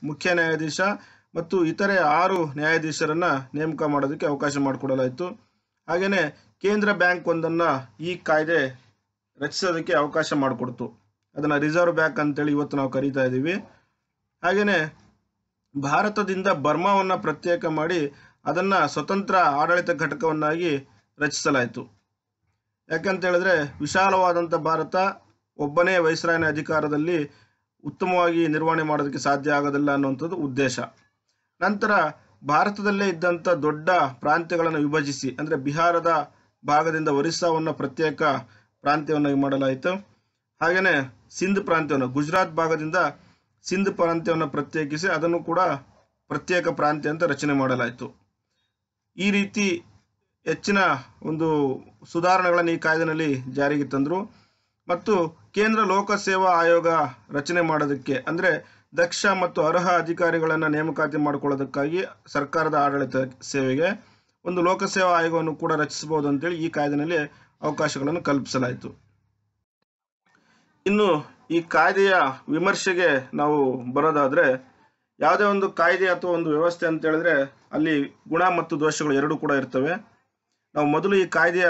ಮುಖ್ಯ ನ್ಯಾಯಾಧೀಶ ಮತ್ತು ಇತರೆ ಆರು ನ್ಯಾಯಾಧೀಶರನ್ನು ನೇಮಕ ಮಾಡೋದಕ್ಕೆ ಅವಕಾಶ ಮಾಡಿಕೊಡಲಾಯಿತು ಹಾಗೆಯೇ ಕೇಂದ್ರ ಬ್ಯಾಂಕ್ ಒಂದನ್ನು ಈ ಕಾಯ್ದೆ ರಚಿಸೋದಕ್ಕೆ ಅವಕಾಶ ಮಾಡಿಕೊಡ್ತು ಅದನ್ನು ರಿಸರ್ವ್ ಬ್ಯಾಂಕ್ ಅಂತೇಳಿ ಇವತ್ತು ನಾವು ಕರೀತಾ ಇದ್ದೀವಿ ಹಾಗೆಯೇ ಭಾರತದಿಂದ ಬರ್ಮಾವನ್ನು ಪ್ರತ್ಯೇಕ ಮಾಡಿ ಅದನ್ನು ಸ್ವತಂತ್ರ ಆಡಳಿತ ಘಟಕವನ್ನಾಗಿ ರಚಿಸಲಾಯಿತು ಯಾಕಂತೇಳಿದ್ರೆ ಹೇಳಿದ್ರೆ ವಿಶಾಲವಾದಂಥ ಭಾರತ ಒಬ್ಬನೇ ವೈಸ್ರಾಯನ ಅಧಿಕಾರದಲ್ಲಿ ಉತ್ತಮವಾಗಿ ನಿರ್ವಹಣೆ ಮಾಡೋದಕ್ಕೆ ಸಾಧ್ಯ ಆಗೋದಿಲ್ಲ ಅನ್ನುವಂಥದ್ದು ಉದ್ದೇಶ ನಂತರ ಭಾರತದಲ್ಲೇ ಇದ್ದಂಥ ದೊಡ್ಡ ಪ್ರಾಂತ್ಯಗಳನ್ನು ವಿಭಜಿಸಿ ಅಂದರೆ ಬಿಹಾರದ ಭಾಗದಿಂದ ಒರಿಸ್ಸಾವನ್ನು ಪ್ರತ್ಯೇಕ ಪ್ರಾಂತ್ಯವನ್ನಾಗಿ ಮಾಡಲಾಯಿತು ಹಾಗೆಯೇ ಸಿಂಧ್ ಪ್ರಾಂತ್ಯವನ್ನು ಗುಜರಾತ್ ಭಾಗದಿಂದ ಸಿಂಧ್ ಪ್ರಾಂತ್ಯವನ್ನು ಪ್ರತ್ಯೇಕಿಸಿ ಅದನ್ನು ಕೂಡ ಪ್ರತ್ಯೇಕ ಪ್ರಾಂತ್ಯ ಅಂತ ರಚನೆ ಮಾಡಲಾಯಿತು ಈ ರೀತಿ ಹೆಚ್ಚಿನ ಒಂದು ಸುಧಾರಣೆಗಳನ್ನು ಈ ಕಾಯ್ದೆನಲ್ಲಿ ಜಾರಿಗೆ ತಂದರು ಮತ್ತು ಕೇಂದ್ರ ಲೋಕಸೇವಾ ಆಯೋಗ ರಚನೆ ಮಾಡೋದಕ್ಕೆ ಅಂದರೆ ದಕ್ಷ ಮತ್ತು ಅರ್ಹ ಅಧಿಕಾರಿಗಳನ್ನು ನೇಮಕಾತಿ ಮಾಡಿಕೊಳ್ಳೋದಕ್ಕಾಗಿ ಸರ್ಕಾರದ ಆಡಳಿತ ಸೇವೆಗೆ ಒಂದು ಲೋಕಸೇವಾ ಆಯೋಗವನ್ನು ಕೂಡ ರಚಿಸಬಹುದು ಅಂತೇಳಿ ಈ ಕಾಯ್ದೆನಲ್ಲಿ ಅವಕಾಶಗಳನ್ನು ಕಲ್ಪಿಸಲಾಯಿತು ಇನ್ನು ಈ ಕಾಯ್ದೆಯ ವಿಮರ್ಶೆಗೆ ನಾವು ಬರೋದಾದರೆ ಯಾವುದೇ ಒಂದು ಕಾಯ್ದೆ ಅಥವಾ ಒಂದು ವ್ಯವಸ್ಥೆ ಅಂತ ಹೇಳಿದ್ರೆ ಅಲ್ಲಿ ಗುಣ ಮತ್ತು ದೋಷಗಳು ಎರಡೂ ಕೂಡ ಇರ್ತವೆ ನಾವು ಮೊದಲು ಈ ಕಾಯ್ದೆಯ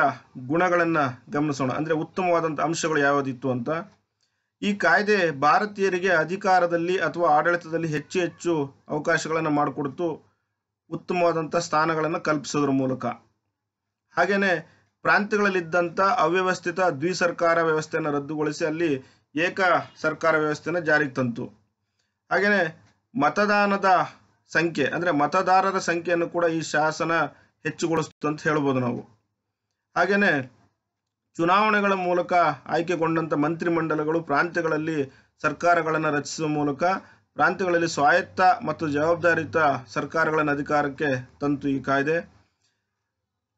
ಗುಣಗಳನ್ನು ಗಮನಿಸೋಣ ಅಂದರೆ ಉತ್ತಮವಾದಂಥ ಅಂಶಗಳು ಯಾವುದಿತ್ತು ಅಂತ ಈ ಕಾಯ್ದೆ ಭಾರತೀಯರಿಗೆ ಅಧಿಕಾರದಲ್ಲಿ ಅಥವಾ ಆಡಳಿತದಲ್ಲಿ ಹೆಚ್ಚು ಹೆಚ್ಚು ಅವಕಾಶಗಳನ್ನು ಮಾಡಿಕೊಡ್ತು ಉತ್ತಮವಾದಂಥ ಸ್ಥಾನಗಳನ್ನು ಕಲ್ಪಿಸೋದ್ರ ಮೂಲಕ ಹಾಗೆಯೇ ಪ್ರಾಂತ್ಯಗಳಲ್ಲಿದ್ದಂಥ ಅವ್ಯವಸ್ಥಿತ ದ್ವಿಸರ್ಕಾರ ವ್ಯವಸ್ಥೆಯನ್ನು ರದ್ದುಗೊಳಿಸಿ ಅಲ್ಲಿ ಏಕ ಸರ್ಕಾರ ವ್ಯವಸ್ಥೆಯನ್ನು ಜಾರಿಗೆ ತಂತು ಹಾಗೆಯೇ ಮತದಾನದ ಸಂಖ್ಯೆ ಅಂದರೆ ಮತದಾರರ ಸಂಖ್ಯೆಯನ್ನು ಕೂಡ ಈ ಶಾಸನ ಹೆಚ್ಚುಗೊಳಿಸ್ತು ಅಂತ ಹೇಳ್ಬೋದು ನಾವು ಹಾಗೆಯೇ ಚುನಾವಣೆಗಳ ಮೂಲಕ ಆಯ್ಕೆಗೊಂಡಂಥ ಮಂತ್ರಿಮಂಡಲಗಳು ಪ್ರಾಂತ್ಯಗಳಲ್ಲಿ ಸರ್ಕಾರಗಳನ್ನು ರಚಿಸುವ ಮೂಲಕ ಪ್ರಾಂತ್ಯಗಳಲ್ಲಿ ಸ್ವಾಯತ್ತ ಮತ್ತು ಜವಾಬ್ದಾರಿತ ಸರ್ಕಾರಗಳನ್ನು ಅಧಿಕಾರಕ್ಕೆ ತಂತು ಈ ಕಾಯ್ದೆ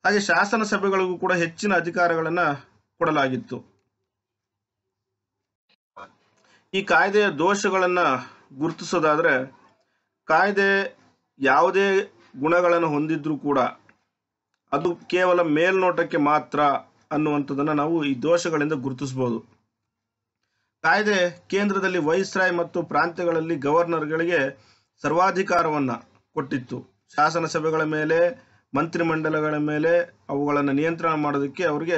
ಹಾಗೆ ಶಾಸನ ಸಭೆಗಳಿಗೂ ಕೂಡ ಹೆಚ್ಚಿನ ಅಧಿಕಾರಗಳನ್ನ ಕೊಡಲಾಗಿತ್ತು ಈ ಕಾಯ್ದೆಯ ದೋಷಗಳನ್ನ ಗುರುತಿಸೋದಾದ್ರೆ ಕಾಯ್ದೆ ಯಾವುದೇ ಗುಣಗಳನ್ನು ಹೊಂದಿದ್ರೂ ಕೂಡ ಅದು ಕೇವಲ ಮೇಲ್ನೋಟಕ್ಕೆ ಮಾತ್ರ ಅನ್ನುವಂಥದ್ದನ್ನ ನಾವು ಈ ದೋಷಗಳಿಂದ ಗುರುತಿಸ್ಬೋದು ಕಾಯ್ದೆ ಕೇಂದ್ರದಲ್ಲಿ ವೈಸ್ರಾಯ್ ಮತ್ತು ಪ್ರಾಂತ್ಯಗಳಲ್ಲಿ ಗವರ್ನರ್ಗಳಿಗೆ ಸರ್ವಾಧಿಕಾರವನ್ನ ಕೊಟ್ಟಿತ್ತು ಶಾಸನ ಸಭೆಗಳ ಮೇಲೆ ಮಂತ್ರಿಮಂಡಲಗಳ ಮೇಲೆ ಅವುಗಳನ್ನು ನಿಯಂತ್ರಣ ಮಾಡೋದಕ್ಕೆ ಅವರಿಗೆ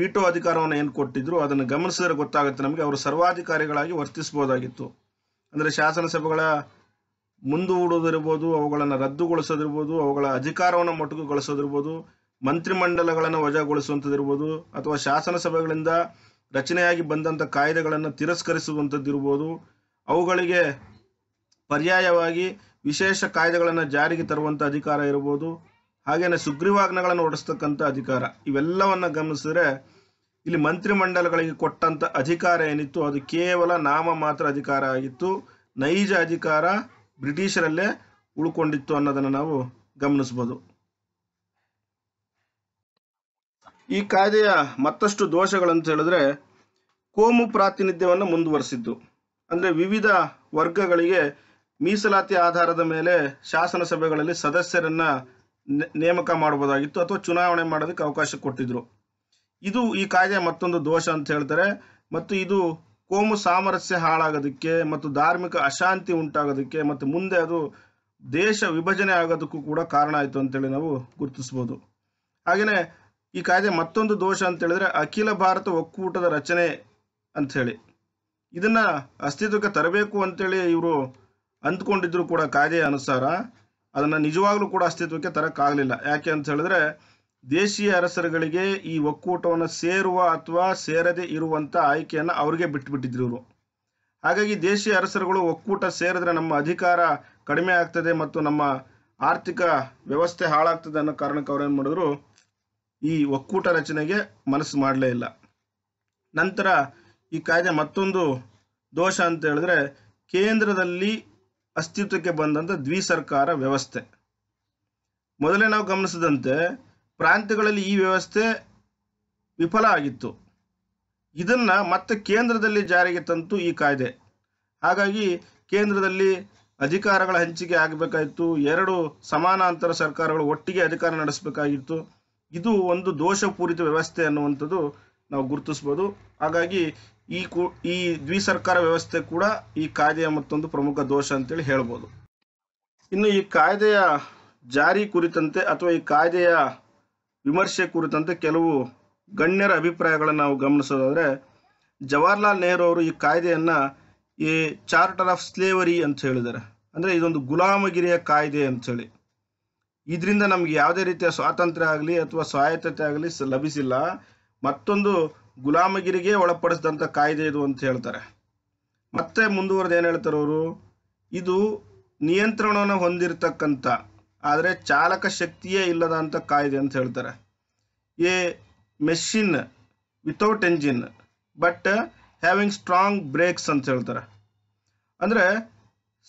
ವಿಟೋ ಅಧಿಕಾರವನ್ನು ಏನು ಕೊಟ್ಟಿದ್ರು ಅದನ್ನು ಗಮನಿಸಿದ್ರೆ ಗೊತ್ತಾಗುತ್ತೆ ನಮಗೆ ಅವರು ಸರ್ವಾಧಿಕಾರಿಗಳಾಗಿ ವರ್ತಿಸಬಹುದಾಗಿತ್ತು ಅಂದರೆ ಶಾಸನಸಭೆಗಳ ಮುಂದೂಡುವುದಿರ್ಬೋದು ಅವುಗಳನ್ನು ರದ್ದುಗೊಳಿಸೋದಿರ್ಬೋದು ಅವುಗಳ ಅಧಿಕಾರವನ್ನು ಮೊಟಕುಗೊಳಿಸೋದಿರ್ಬೋದು ಮಂತ್ರಿಮಂಡಲಗಳನ್ನು ವಜಾಗೊಳಿಸುವಂಥದ್ದಿರ್ಬೋದು ಅಥವಾ ಶಾಸನಸಭೆಗಳಿಂದ ರಚನೆಯಾಗಿ ಬಂದಂಥ ಕಾಯ್ದೆಗಳನ್ನು ತಿರಸ್ಕರಿಸುವಂಥದ್ದಿರ್ಬೋದು ಅವುಗಳಿಗೆ ಪರ್ಯಾಯವಾಗಿ ವಿಶೇಷ ಕಾಯ್ದೆಗಳನ್ನು ಜಾರಿಗೆ ತರುವಂಥ ಅಧಿಕಾರ ಇರ್ಬೋದು ಹಾಗೇನೆ ಸುಗ್ರೀವಾಜ್ಞೆಗಳನ್ನು ಹೊಡಿಸ್ತಕ್ಕಂಥ ಅಧಿಕಾರ ಇವೆಲ್ಲವನ್ನ ಗಮನಿಸಿದ್ರೆ ಇಲ್ಲಿ ಮಂತ್ರಿಮಂಡಲಗಳಿಗೆ ಕೊಟ್ಟಂತ ಅಧಿಕಾರ ಏನಿತ್ತು ಅದು ಕೇವಲ ನಾಮ ಮಾತ್ರ ಅಧಿಕಾರ ಆಗಿತ್ತು ನೈಜ ಅಧಿಕಾರ ಬ್ರಿಟಿಷರಲ್ಲೇ ಉಳ್ಕೊಂಡಿತ್ತು ಅನ್ನೋದನ್ನ ನಾವು ಗಮನಿಸಬಹುದು ಈ ಕಾಯ್ದೆಯ ಮತ್ತಷ್ಟು ದೋಷಗಳಂತ ಹೇಳಿದ್ರೆ ಕೋಮು ಪ್ರಾತಿನಿಧ್ಯವನ್ನು ಮುಂದುವರಿಸಿದ್ದು ಅಂದ್ರೆ ವಿವಿಧ ವರ್ಗಗಳಿಗೆ ಮೀಸಲಾತಿ ಆಧಾರದ ಮೇಲೆ ಶಾಸನ ಸಭೆಗಳಲ್ಲಿ ಸದಸ್ಯರನ್ನ ನೇಮಕ ಮಾಡಬಹುದಾಗಿತ್ತು ಅಥವಾ ಚುನಾವಣೆ ಮಾಡೋದಕ್ಕೆ ಅವಕಾಶ ಕೊಟ್ಟಿದ್ರು ಇದು ಈ ಕಾಯ್ದೆ ಮತ್ತೊಂದು ದೋಷ ಅಂತ ಹೇಳ್ತಾರೆ ಮತ್ತು ಇದು ಕೋಮು ಸಾಮರಸ್ಯ ಹಾಳಾಗೋದಕ್ಕೆ ಮತ್ತು ಧಾರ್ಮಿಕ ಅಶಾಂತಿ ಉಂಟಾಗೋದಕ್ಕೆ ಮತ್ತು ಮುಂದೆ ಅದು ದೇಶ ವಿಭಜನೆ ಆಗೋದಕ್ಕೂ ಕೂಡ ಕಾರಣ ಆಯಿತು ಅಂತೇಳಿ ನಾವು ಗುರುತಿಸ್ಬೋದು ಹಾಗೆಯೇ ಈ ಕಾಯ್ದೆ ಮತ್ತೊಂದು ದೋಷ ಅಂತ ಹೇಳಿದ್ರೆ ಅಖಿಲ ಭಾರತ ಒಕ್ಕೂಟದ ರಚನೆ ಅಂಥೇಳಿ ಇದನ್ನು ಅಸ್ತಿತ್ವಕ್ಕೆ ತರಬೇಕು ಅಂತೇಳಿ ಇವರು ಅಂದ್ಕೊಂಡಿದ್ರು ಕೂಡ ಕಾಯ್ದೆಯ ಅನುಸಾರ ಅದನ್ನು ನಿಜವಾಗ್ಲೂ ಕೂಡ ಅಸ್ತಿತ್ವಕ್ಕೆ ತರಕ್ಕಾಗಲಿಲ್ಲ ಯಾಕೆ ಅಂತ ಹೇಳಿದ್ರೆ ದೇಶೀಯ ಅರಸರುಗಳಿಗೆ ಈ ಒಕ್ಕೂಟವನ್ನು ಸೇರುವ ಅಥವಾ ಸೇರದೆ ಇರುವಂಥ ಆಯ್ಕೆಯನ್ನು ಅವ್ರಿಗೆ ಬಿಟ್ಟುಬಿಟ್ಟಿದ್ರು ಇವರು ಹಾಗಾಗಿ ದೇಶೀಯ ಅರಸರುಗಳು ಒಕ್ಕೂಟ ಸೇರಿದ್ರೆ ನಮ್ಮ ಅಧಿಕಾರ ಕಡಿಮೆ ಆಗ್ತದೆ ಮತ್ತು ನಮ್ಮ ಆರ್ಥಿಕ ವ್ಯವಸ್ಥೆ ಹಾಳಾಗ್ತದೆ ಅನ್ನೋ ಕಾರಣಕ್ಕೆ ಅವ್ರೇನು ಮಾಡಿದ್ರು ಈ ಒಕ್ಕೂಟ ರಚನೆಗೆ ಮನಸ್ಸು ಮಾಡಲೇ ಇಲ್ಲ ನಂತರ ಈ ಕಾಯ್ದೆ ಮತ್ತೊಂದು ದೋಷ ಅಂತ ಹೇಳಿದ್ರೆ ಕೇಂದ್ರದಲ್ಲಿ ಅಸ್ತಿತ್ವಕ್ಕೆ ಬಂದಂಥ ದ್ವಿಸರ್ಕಾರ ವ್ಯವಸ್ಥೆ ಮೊದಲೇ ನಾವು ಗಮನಿಸಿದಂತೆ ಪ್ರಾಂತ್ಯಗಳಲ್ಲಿ ಈ ವ್ಯವಸ್ಥೆ ವಿಫಲ ಆಗಿತ್ತು ಇದನ್ನ ಮತ್ತೆ ಕೇಂದ್ರದಲ್ಲಿ ಜಾರಿಗೆ ತಂತು ಈ ಕಾಯ್ದೆ ಹಾಗಾಗಿ ಕೇಂದ್ರದಲ್ಲಿ ಅಧಿಕಾರಗಳ ಹಂಚಿಕೆ ಆಗಬೇಕಾಯಿತು ಎರಡು ಸಮಾನಾಂತರ ಸರ್ಕಾರಗಳು ಒಟ್ಟಿಗೆ ಅಧಿಕಾರ ನಡೆಸಬೇಕಾಗಿತ್ತು ಇದು ಒಂದು ದೋಷಪೂರಿತ ವ್ಯವಸ್ಥೆ ಅನ್ನುವಂಥದ್ದು ನಾವು ಗುರುತಿಸ್ಬೋದು ಹಾಗಾಗಿ ಈ ಕು ಈ ದ್ವಿಸರ್ಕಾರ ವ್ಯವಸ್ಥೆ ಕೂಡ ಈ ಕಾಯ್ದೆಯ ಮತ್ತೊಂದು ಪ್ರಮುಖ ದೋಷ ಅಂತೇಳಿ ಹೇಳ್ಬೋದು ಇನ್ನು ಈ ಕಾಯ್ದೆಯ ಜಾರಿ ಕುರಿತಂತೆ ಅಥವಾ ಈ ಕಾಯ್ದೆಯ ವಿಮರ್ಶೆ ಕುರಿತಂತೆ ಕೆಲವು ಗಣ್ಯರ ಅಭಿಪ್ರಾಯಗಳನ್ನು ನಾವು ಗಮನಿಸೋದಾದರೆ ಜವಾಹರ್ಲಾಲ್ ನೆಹರು ಅವರು ಈ ಕಾಯ್ದೆಯನ್ನು ಈ ಚಾರ್ಟರ್ ಆಫ್ ಸ್ಲೇವರಿ ಅಂತ ಹೇಳಿದ್ದಾರೆ ಅಂದರೆ ಇದೊಂದು ಗುಲಾಮಗಿರಿಯ ಕಾಯ್ದೆ ಅಂಥೇಳಿ ಇದರಿಂದ ನಮಗೆ ಯಾವುದೇ ರೀತಿಯ ಸ್ವಾತಂತ್ರ್ಯ ಆಗಲಿ ಅಥವಾ ಸ್ವಾಯತ್ತತೆ ಆಗಲಿ ಲಭಿಸಿಲ್ಲ ಮತ್ತೊಂದು ಗುಲಾಮಗಿರಿಗೆ ಒಳಪಡಿಸಿದಂಥ ಕಾಯ್ದೆ ಇದು ಅಂತ ಹೇಳ್ತಾರೆ ಮತ್ತೆ ಮುಂದುವರೆದು ಏನು ಹೇಳ್ತಾರೆ ಅವರು ಇದು ನಿಯಂತ್ರಣವನ್ನು ಹೊಂದಿರತಕ್ಕಂಥ ಆದರೆ ಚಾಲಕ ಶಕ್ತಿಯೇ ಇಲ್ಲದ ಅಂತ ಕಾಯ್ದೆ ಅಂತ ಹೇಳ್ತಾರೆ a machine without engine but having strong brakes ಅಂತ ಹೇಳ್ತಾರೆ ಅಂದರೆ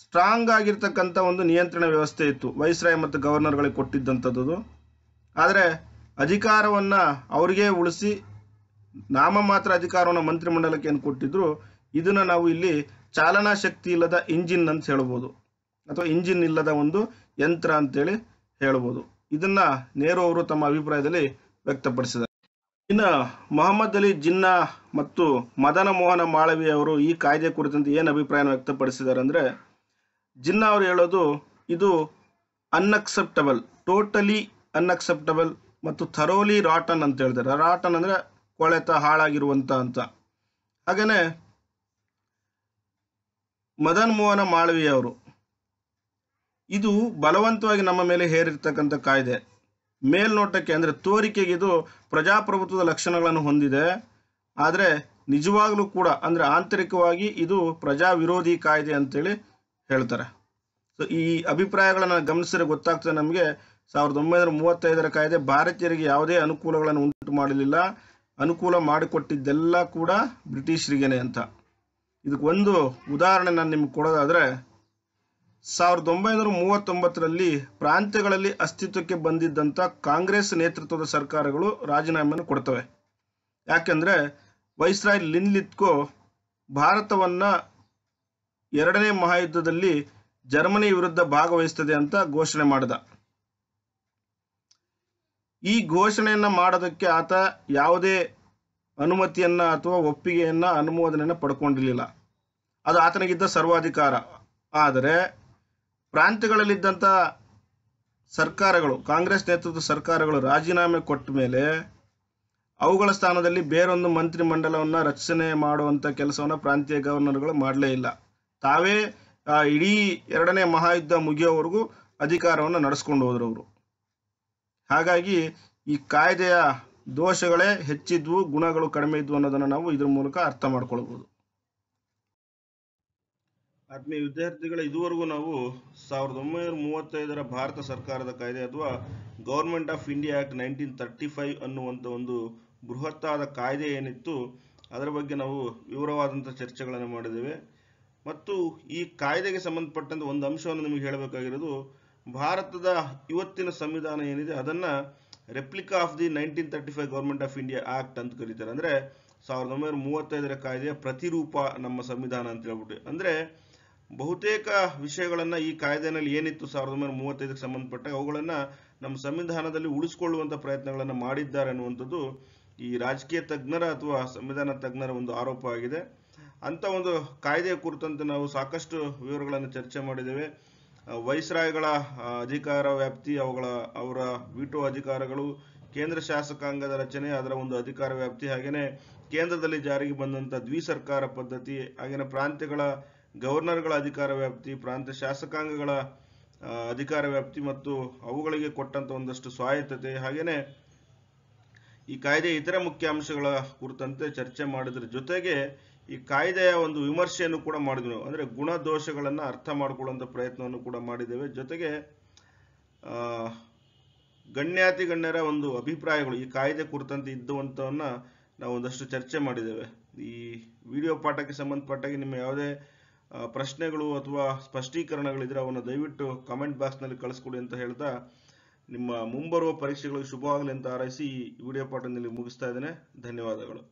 ಸ್ಟ್ರಾಂಗ್ ಆಗಿರ್ತಕ್ಕಂಥ ಒಂದು ನಿಯಂತ್ರಣ ವ್ಯವಸ್ಥೆ ಇತ್ತು ವೈಸ್ರಾಯ್ ಮತ್ತು ಗವರ್ನರ್ಗಳಿಗೆ ಕೊಟ್ಟಿದ್ದಂಥದ್ದು ಆದರೆ ಅಧಿಕಾರವನ್ನು ಅವರಿಗೆ ಉಳಿಸಿ ಮಾತ್ರ ಅಧಿಕಾರವನ್ನು ಮಂಡಲಕ್ಕೆ ಏನು ಕೊಟ್ಟಿದ್ರು ಇದನ್ನ ನಾವು ಇಲ್ಲಿ ಚಾಲನಾ ಶಕ್ತಿ ಇಲ್ಲದ ಇಂಜಿನ್ ಅಂತ ಹೇಳ್ಬೋದು ಅಥವಾ ಇಂಜಿನ್ ಇಲ್ಲದ ಒಂದು ಯಂತ್ರ ಅಂತೇಳಿ ಹೇಳ್ಬೋದು ಇದನ್ನ ನೇರು ಅವರು ತಮ್ಮ ಅಭಿಪ್ರಾಯದಲ್ಲಿ ವ್ಯಕ್ತಪಡಿಸಿದ್ದಾರೆ ಇನ್ನು ಮೊಹಮ್ಮದ್ ಅಲಿ ಜಿನ್ನಾ ಮತ್ತು ಮದನ ಮೋಹನ ಮಾಳವಿ ಅವರು ಈ ಕಾಯ್ದೆ ಕುರಿತಂತೆ ಏನು ಅಭಿಪ್ರಾಯ ವ್ಯಕ್ತಪಡಿಸಿದ್ದಾರೆ ಅಂದ್ರೆ ಜಿನ್ನಾ ಅವರು ಹೇಳೋದು ಇದು ಅನ್ಅಕ್ಸೆಪ್ಟಬಲ್ ಟೋಟಲಿ ಅನ್ಅಕ್ಸೆಪ್ಟಬಲ್ ಮತ್ತು ಥರೋಲಿ ರಾಟನ್ ಅಂತ ಹೇಳ್ತಾರೆ ರಾಟನ್ ಅಂದ್ರೆ ಕೊಳೆತ ಹಾಳಾಗಿರುವಂತ ಅಂತ ಹಾಗೇನೆ ಮದನ್ ಮೋಹನ ಮಾಳವಿಯವರು ಇದು ಬಲವಂತವಾಗಿ ನಮ್ಮ ಮೇಲೆ ಹೇರಿರ್ತಕ್ಕಂಥ ಕಾಯ್ದೆ ಮೇಲ್ನೋಟಕ್ಕೆ ಅಂದ್ರೆ ತೋರಿಕೆಗೆ ಇದು ಪ್ರಜಾಪ್ರಭುತ್ವದ ಲಕ್ಷಣಗಳನ್ನು ಹೊಂದಿದೆ ಆದರೆ ನಿಜವಾಗಲೂ ಕೂಡ ಅಂದ್ರೆ ಆಂತರಿಕವಾಗಿ ಇದು ಪ್ರಜಾ ವಿರೋಧಿ ಕಾಯ್ದೆ ಅಂತೇಳಿ ಹೇಳ್ತಾರೆ ಸೊ ಈ ಅಭಿಪ್ರಾಯಗಳನ್ನು ಗಮನಿಸಿದ್ರೆ ಗೊತ್ತಾಗ್ತದೆ ನಮಗೆ ಸಾವಿರದ ಒಂಬೈನೂರ ಮೂವತ್ತೈದರ ಕಾಯ್ದೆ ಭಾರತೀಯರಿಗೆ ಯಾವುದೇ ಅನುಕೂಲಗಳನ್ನು ಉಂಟು ಮಾಡಲಿಲ್ಲ ಅನುಕೂಲ ಮಾಡಿಕೊಟ್ಟಿದ್ದೆಲ್ಲ ಕೂಡ ಬ್ರಿಟಿಷರಿಗೇನೆ ಅಂತ ಇದಕ್ಕೆ ಒಂದು ಉದಾಹರಣೆ ನಾನು ನಿಮ್ಗೆ ಕೊಡೋದಾದರೆ ಸಾವಿರದ ಒಂಬೈನೂರ ಮೂವತ್ತೊಂಬತ್ತರಲ್ಲಿ ಪ್ರಾಂತ್ಯಗಳಲ್ಲಿ ಅಸ್ತಿತ್ವಕ್ಕೆ ಬಂದಿದ್ದಂಥ ಕಾಂಗ್ರೆಸ್ ನೇತೃತ್ವದ ಸರ್ಕಾರಗಳು ರಾಜೀನಾಮೆಯನ್ನು ಕೊಡ್ತವೆ ಯಾಕೆಂದರೆ ವೈಸ್ರಾಯ್ ಲಿನ್ಲಿತ್ಕೋ ಭಾರತವನ್ನು ಎರಡನೇ ಮಹಾಯುದ್ಧದಲ್ಲಿ ಜರ್ಮನಿ ವಿರುದ್ಧ ಭಾಗವಹಿಸ್ತದೆ ಅಂತ ಘೋಷಣೆ ಮಾಡಿದ ಈ ಘೋಷಣೆಯನ್ನು ಮಾಡೋದಕ್ಕೆ ಆತ ಯಾವುದೇ ಅನುಮತಿಯನ್ನು ಅಥವಾ ಒಪ್ಪಿಗೆಯನ್ನು ಅನುಮೋದನೆಯನ್ನು ಪಡ್ಕೊಂಡಿರಲಿಲ್ಲ ಅದು ಆತನಿಗಿದ್ದ ಸರ್ವಾಧಿಕಾರ ಆದರೆ ಪ್ರಾಂತ್ಯಗಳಲ್ಲಿದ್ದಂಥ ಸರ್ಕಾರಗಳು ಕಾಂಗ್ರೆಸ್ ನೇತೃತ್ವದ ಸರ್ಕಾರಗಳು ರಾಜೀನಾಮೆ ಕೊಟ್ಟ ಮೇಲೆ ಅವುಗಳ ಸ್ಥಾನದಲ್ಲಿ ಬೇರೊಂದು ಮಂತ್ರಿಮಂಡಲವನ್ನು ರಚನೆ ಮಾಡುವಂಥ ಕೆಲಸವನ್ನು ಪ್ರಾಂತೀಯ ಗವರ್ನರ್ಗಳು ಮಾಡಲೇ ಇಲ್ಲ ತಾವೇ ಇಡೀ ಎರಡನೇ ಮಹಾಯುದ್ಧ ಮುಗಿಯೋವರೆಗೂ ಅಧಿಕಾರವನ್ನು ನಡೆಸ್ಕೊಂಡು ಹೋದ್ರವರು ಹಾಗಾಗಿ ಈ ಕಾಯ್ದೆಯ ದೋಷಗಳೇ ಹೆಚ್ಚಿದ್ವು ಗುಣಗಳು ಕಡಿಮೆ ಇದ್ವು ಅನ್ನೋದನ್ನು ನಾವು ಇದ್ರ ಮೂಲಕ ಅರ್ಥ ಮಾಡ್ಕೊಳ್ಬೋದು ಆತ್ಮೀಯ ವಿದ್ಯಾರ್ಥಿಗಳ ಇದುವರೆಗೂ ನಾವು ಸಾವಿರದ ಒಂಬೈನೂರ ಮೂವತ್ತೈದರ ಭಾರತ ಸರ್ಕಾರದ ಕಾಯ್ದೆ ಅಥವಾ government of India act nineteen thirty five ಅನ್ನುವಂಥ ಒಂದು ಬೃಹತ್ತಾದ ಕಾಯ್ದೆ ಏನಿತ್ತು ಅದರ ಬಗ್ಗೆ ನಾವು ವಿವರವಾದಂಥ ಚರ್ಚೆಗಳನ್ನು ಮಾಡಿದ್ದೇವೆ ಮತ್ತು ಈ ಕಾಯ್ದೆಗೆ ಸಂಬಂಧಪಟ್ಟಂತೆ ಒಂದು ಅಂಶವನ್ನು ನಿಮಗೆ ಹೇಳಬೇಕಾಗಿರೋದು ಭಾರತದ ಇವತ್ತಿನ ಸಂವಿಧಾನ ಏನಿದೆ ಅದನ್ನು replica of the nineteen thirty five government of India act ಅಂತ ಕರೀತಾರೆ ಅಂದರೆ ಸಾವಿರದ ಒಂಬೈನೂರ ಮೂವತ್ತೈದರ ಕಾಯ್ದೆಯ ಪ್ರತಿರೂಪ ನಮ್ಮ ಸಂವಿಧಾನ ಅಂತ ಹೇಳ್ಬಿಟ್ಟು ಅಂದರೆ ಬಹುತೇಕ ವಿಷಯಗಳನ್ನು ಈ ಕಾಯ್ದೆನಲ್ಲಿ ಏನಿತ್ತು ಸಾವಿರದ ಒಂಬೈನೂರ ಮೂವತ್ತೈದಕ್ಕೆ ಸಂಬಂಧಪಟ್ಟ ಅವುಗಳನ್ನು ನಮ್ಮ ಸಂವಿಧಾನದಲ್ಲಿ ಉಳಿಸ್ಕೊಳ್ಳುವಂಥ ಪ್ರಯತ್ನಗಳನ್ನು ಮಾಡಿದ್ದಾರೆ ಅನ್ನುವಂಥದ್ದು ಈ ರಾಜಕೀಯ ತಜ್ಞರ ಅಥವಾ ಸಂವಿಧಾನ ತಜ್ಞರ ಒಂದು ಆರೋಪ ಆಗಿದೆ ಅಂಥ ಒಂದು ಕಾಯ್ದೆಯ ಕುರಿತಂತೆ ನಾವು ಸಾಕಷ್ಟು ವಿವರಗಳನ್ನು ಚರ್ಚೆ ಮಾಡಿದ್ದೇವೆ ವೈಸ್ರಾಯ್ಗಳ ಅಧಿಕಾರ ವ್ಯಾಪ್ತಿ ಅವುಗಳ ಅವರ ವಿಟೋ ಅಧಿಕಾರಗಳು ಕೇಂದ್ರ ಶಾಸಕಾಂಗದ ರಚನೆ ಅದರ ಒಂದು ಅಧಿಕಾರ ವ್ಯಾಪ್ತಿ ಹಾಗೆಯೇ ಕೇಂದ್ರದಲ್ಲಿ ಜಾರಿಗೆ ಬಂದಂಥ ದ್ವಿಸರ್ಕಾರ ಪದ್ಧತಿ ಹಾಗೆಯೇ ಪ್ರಾಂತ್ಯಗಳ ಗವರ್ನರ್ಗಳ ಅಧಿಕಾರ ವ್ಯಾಪ್ತಿ ಪ್ರಾಂತ್ಯ ಶಾಸಕಾಂಗಗಳ ಅಧಿಕಾರ ವ್ಯಾಪ್ತಿ ಮತ್ತು ಅವುಗಳಿಗೆ ಕೊಟ್ಟಂಥ ಒಂದಷ್ಟು ಸ್ವಾಯತ್ತತೆ ಹಾಗೆಯೇ ಈ ಕಾಯ್ದೆ ಇತರ ಮುಖ್ಯಾಂಶಗಳ ಕುರಿತಂತೆ ಚರ್ಚೆ ಮಾಡಿದ್ರ ಜೊತೆಗೆ ಈ ಕಾಯ್ದೆಯ ಒಂದು ವಿಮರ್ಶೆಯನ್ನು ಕೂಡ ಮಾಡಿದ್ವಿ ನಾವು ಗುಣ ದೋಷಗಳನ್ನು ಅರ್ಥ ಮಾಡಿಕೊಳ್ಳುವಂಥ ಪ್ರಯತ್ನವನ್ನು ಕೂಡ ಮಾಡಿದ್ದೇವೆ ಜೊತೆಗೆ ಗಣ್ಯಾತಿ ಗಣ್ಯರ ಒಂದು ಅಭಿಪ್ರಾಯಗಳು ಈ ಕಾಯ್ದೆ ಕುರಿತಂತೆ ಇದ್ದುವಂಥವನ್ನು ನಾವು ಒಂದಷ್ಟು ಚರ್ಚೆ ಮಾಡಿದ್ದೇವೆ ಈ ವಿಡಿಯೋ ಪಾಠಕ್ಕೆ ಸಂಬಂಧಪಟ್ಟಾಗಿ ನಿಮ್ಮ ಯಾವುದೇ ಪ್ರಶ್ನೆಗಳು ಅಥವಾ ಸ್ಪಷ್ಟೀಕರಣಗಳಿದ್ರೆ ಅವನ್ನು ದಯವಿಟ್ಟು ಕಾಮೆಂಟ್ ಬಾಕ್ಸ್ನಲ್ಲಿ ಕಳಿಸ್ಕೊಡಿ ಅಂತ ಹೇಳ್ತಾ ನಿಮ್ಮ ಮುಂಬರುವ ಪರೀಕ್ಷೆಗಳಿಗೆ ಶುಭವಾಗಲಿ ಅಂತ ಆರೈಸಿ ಈ ವಿಡಿಯೋ ಪಾಠದಲ್ಲಿ ಮುಗಿಸ್ತಾ ಇದ್ದೇನೆ ಧನ್ಯವಾದಗಳು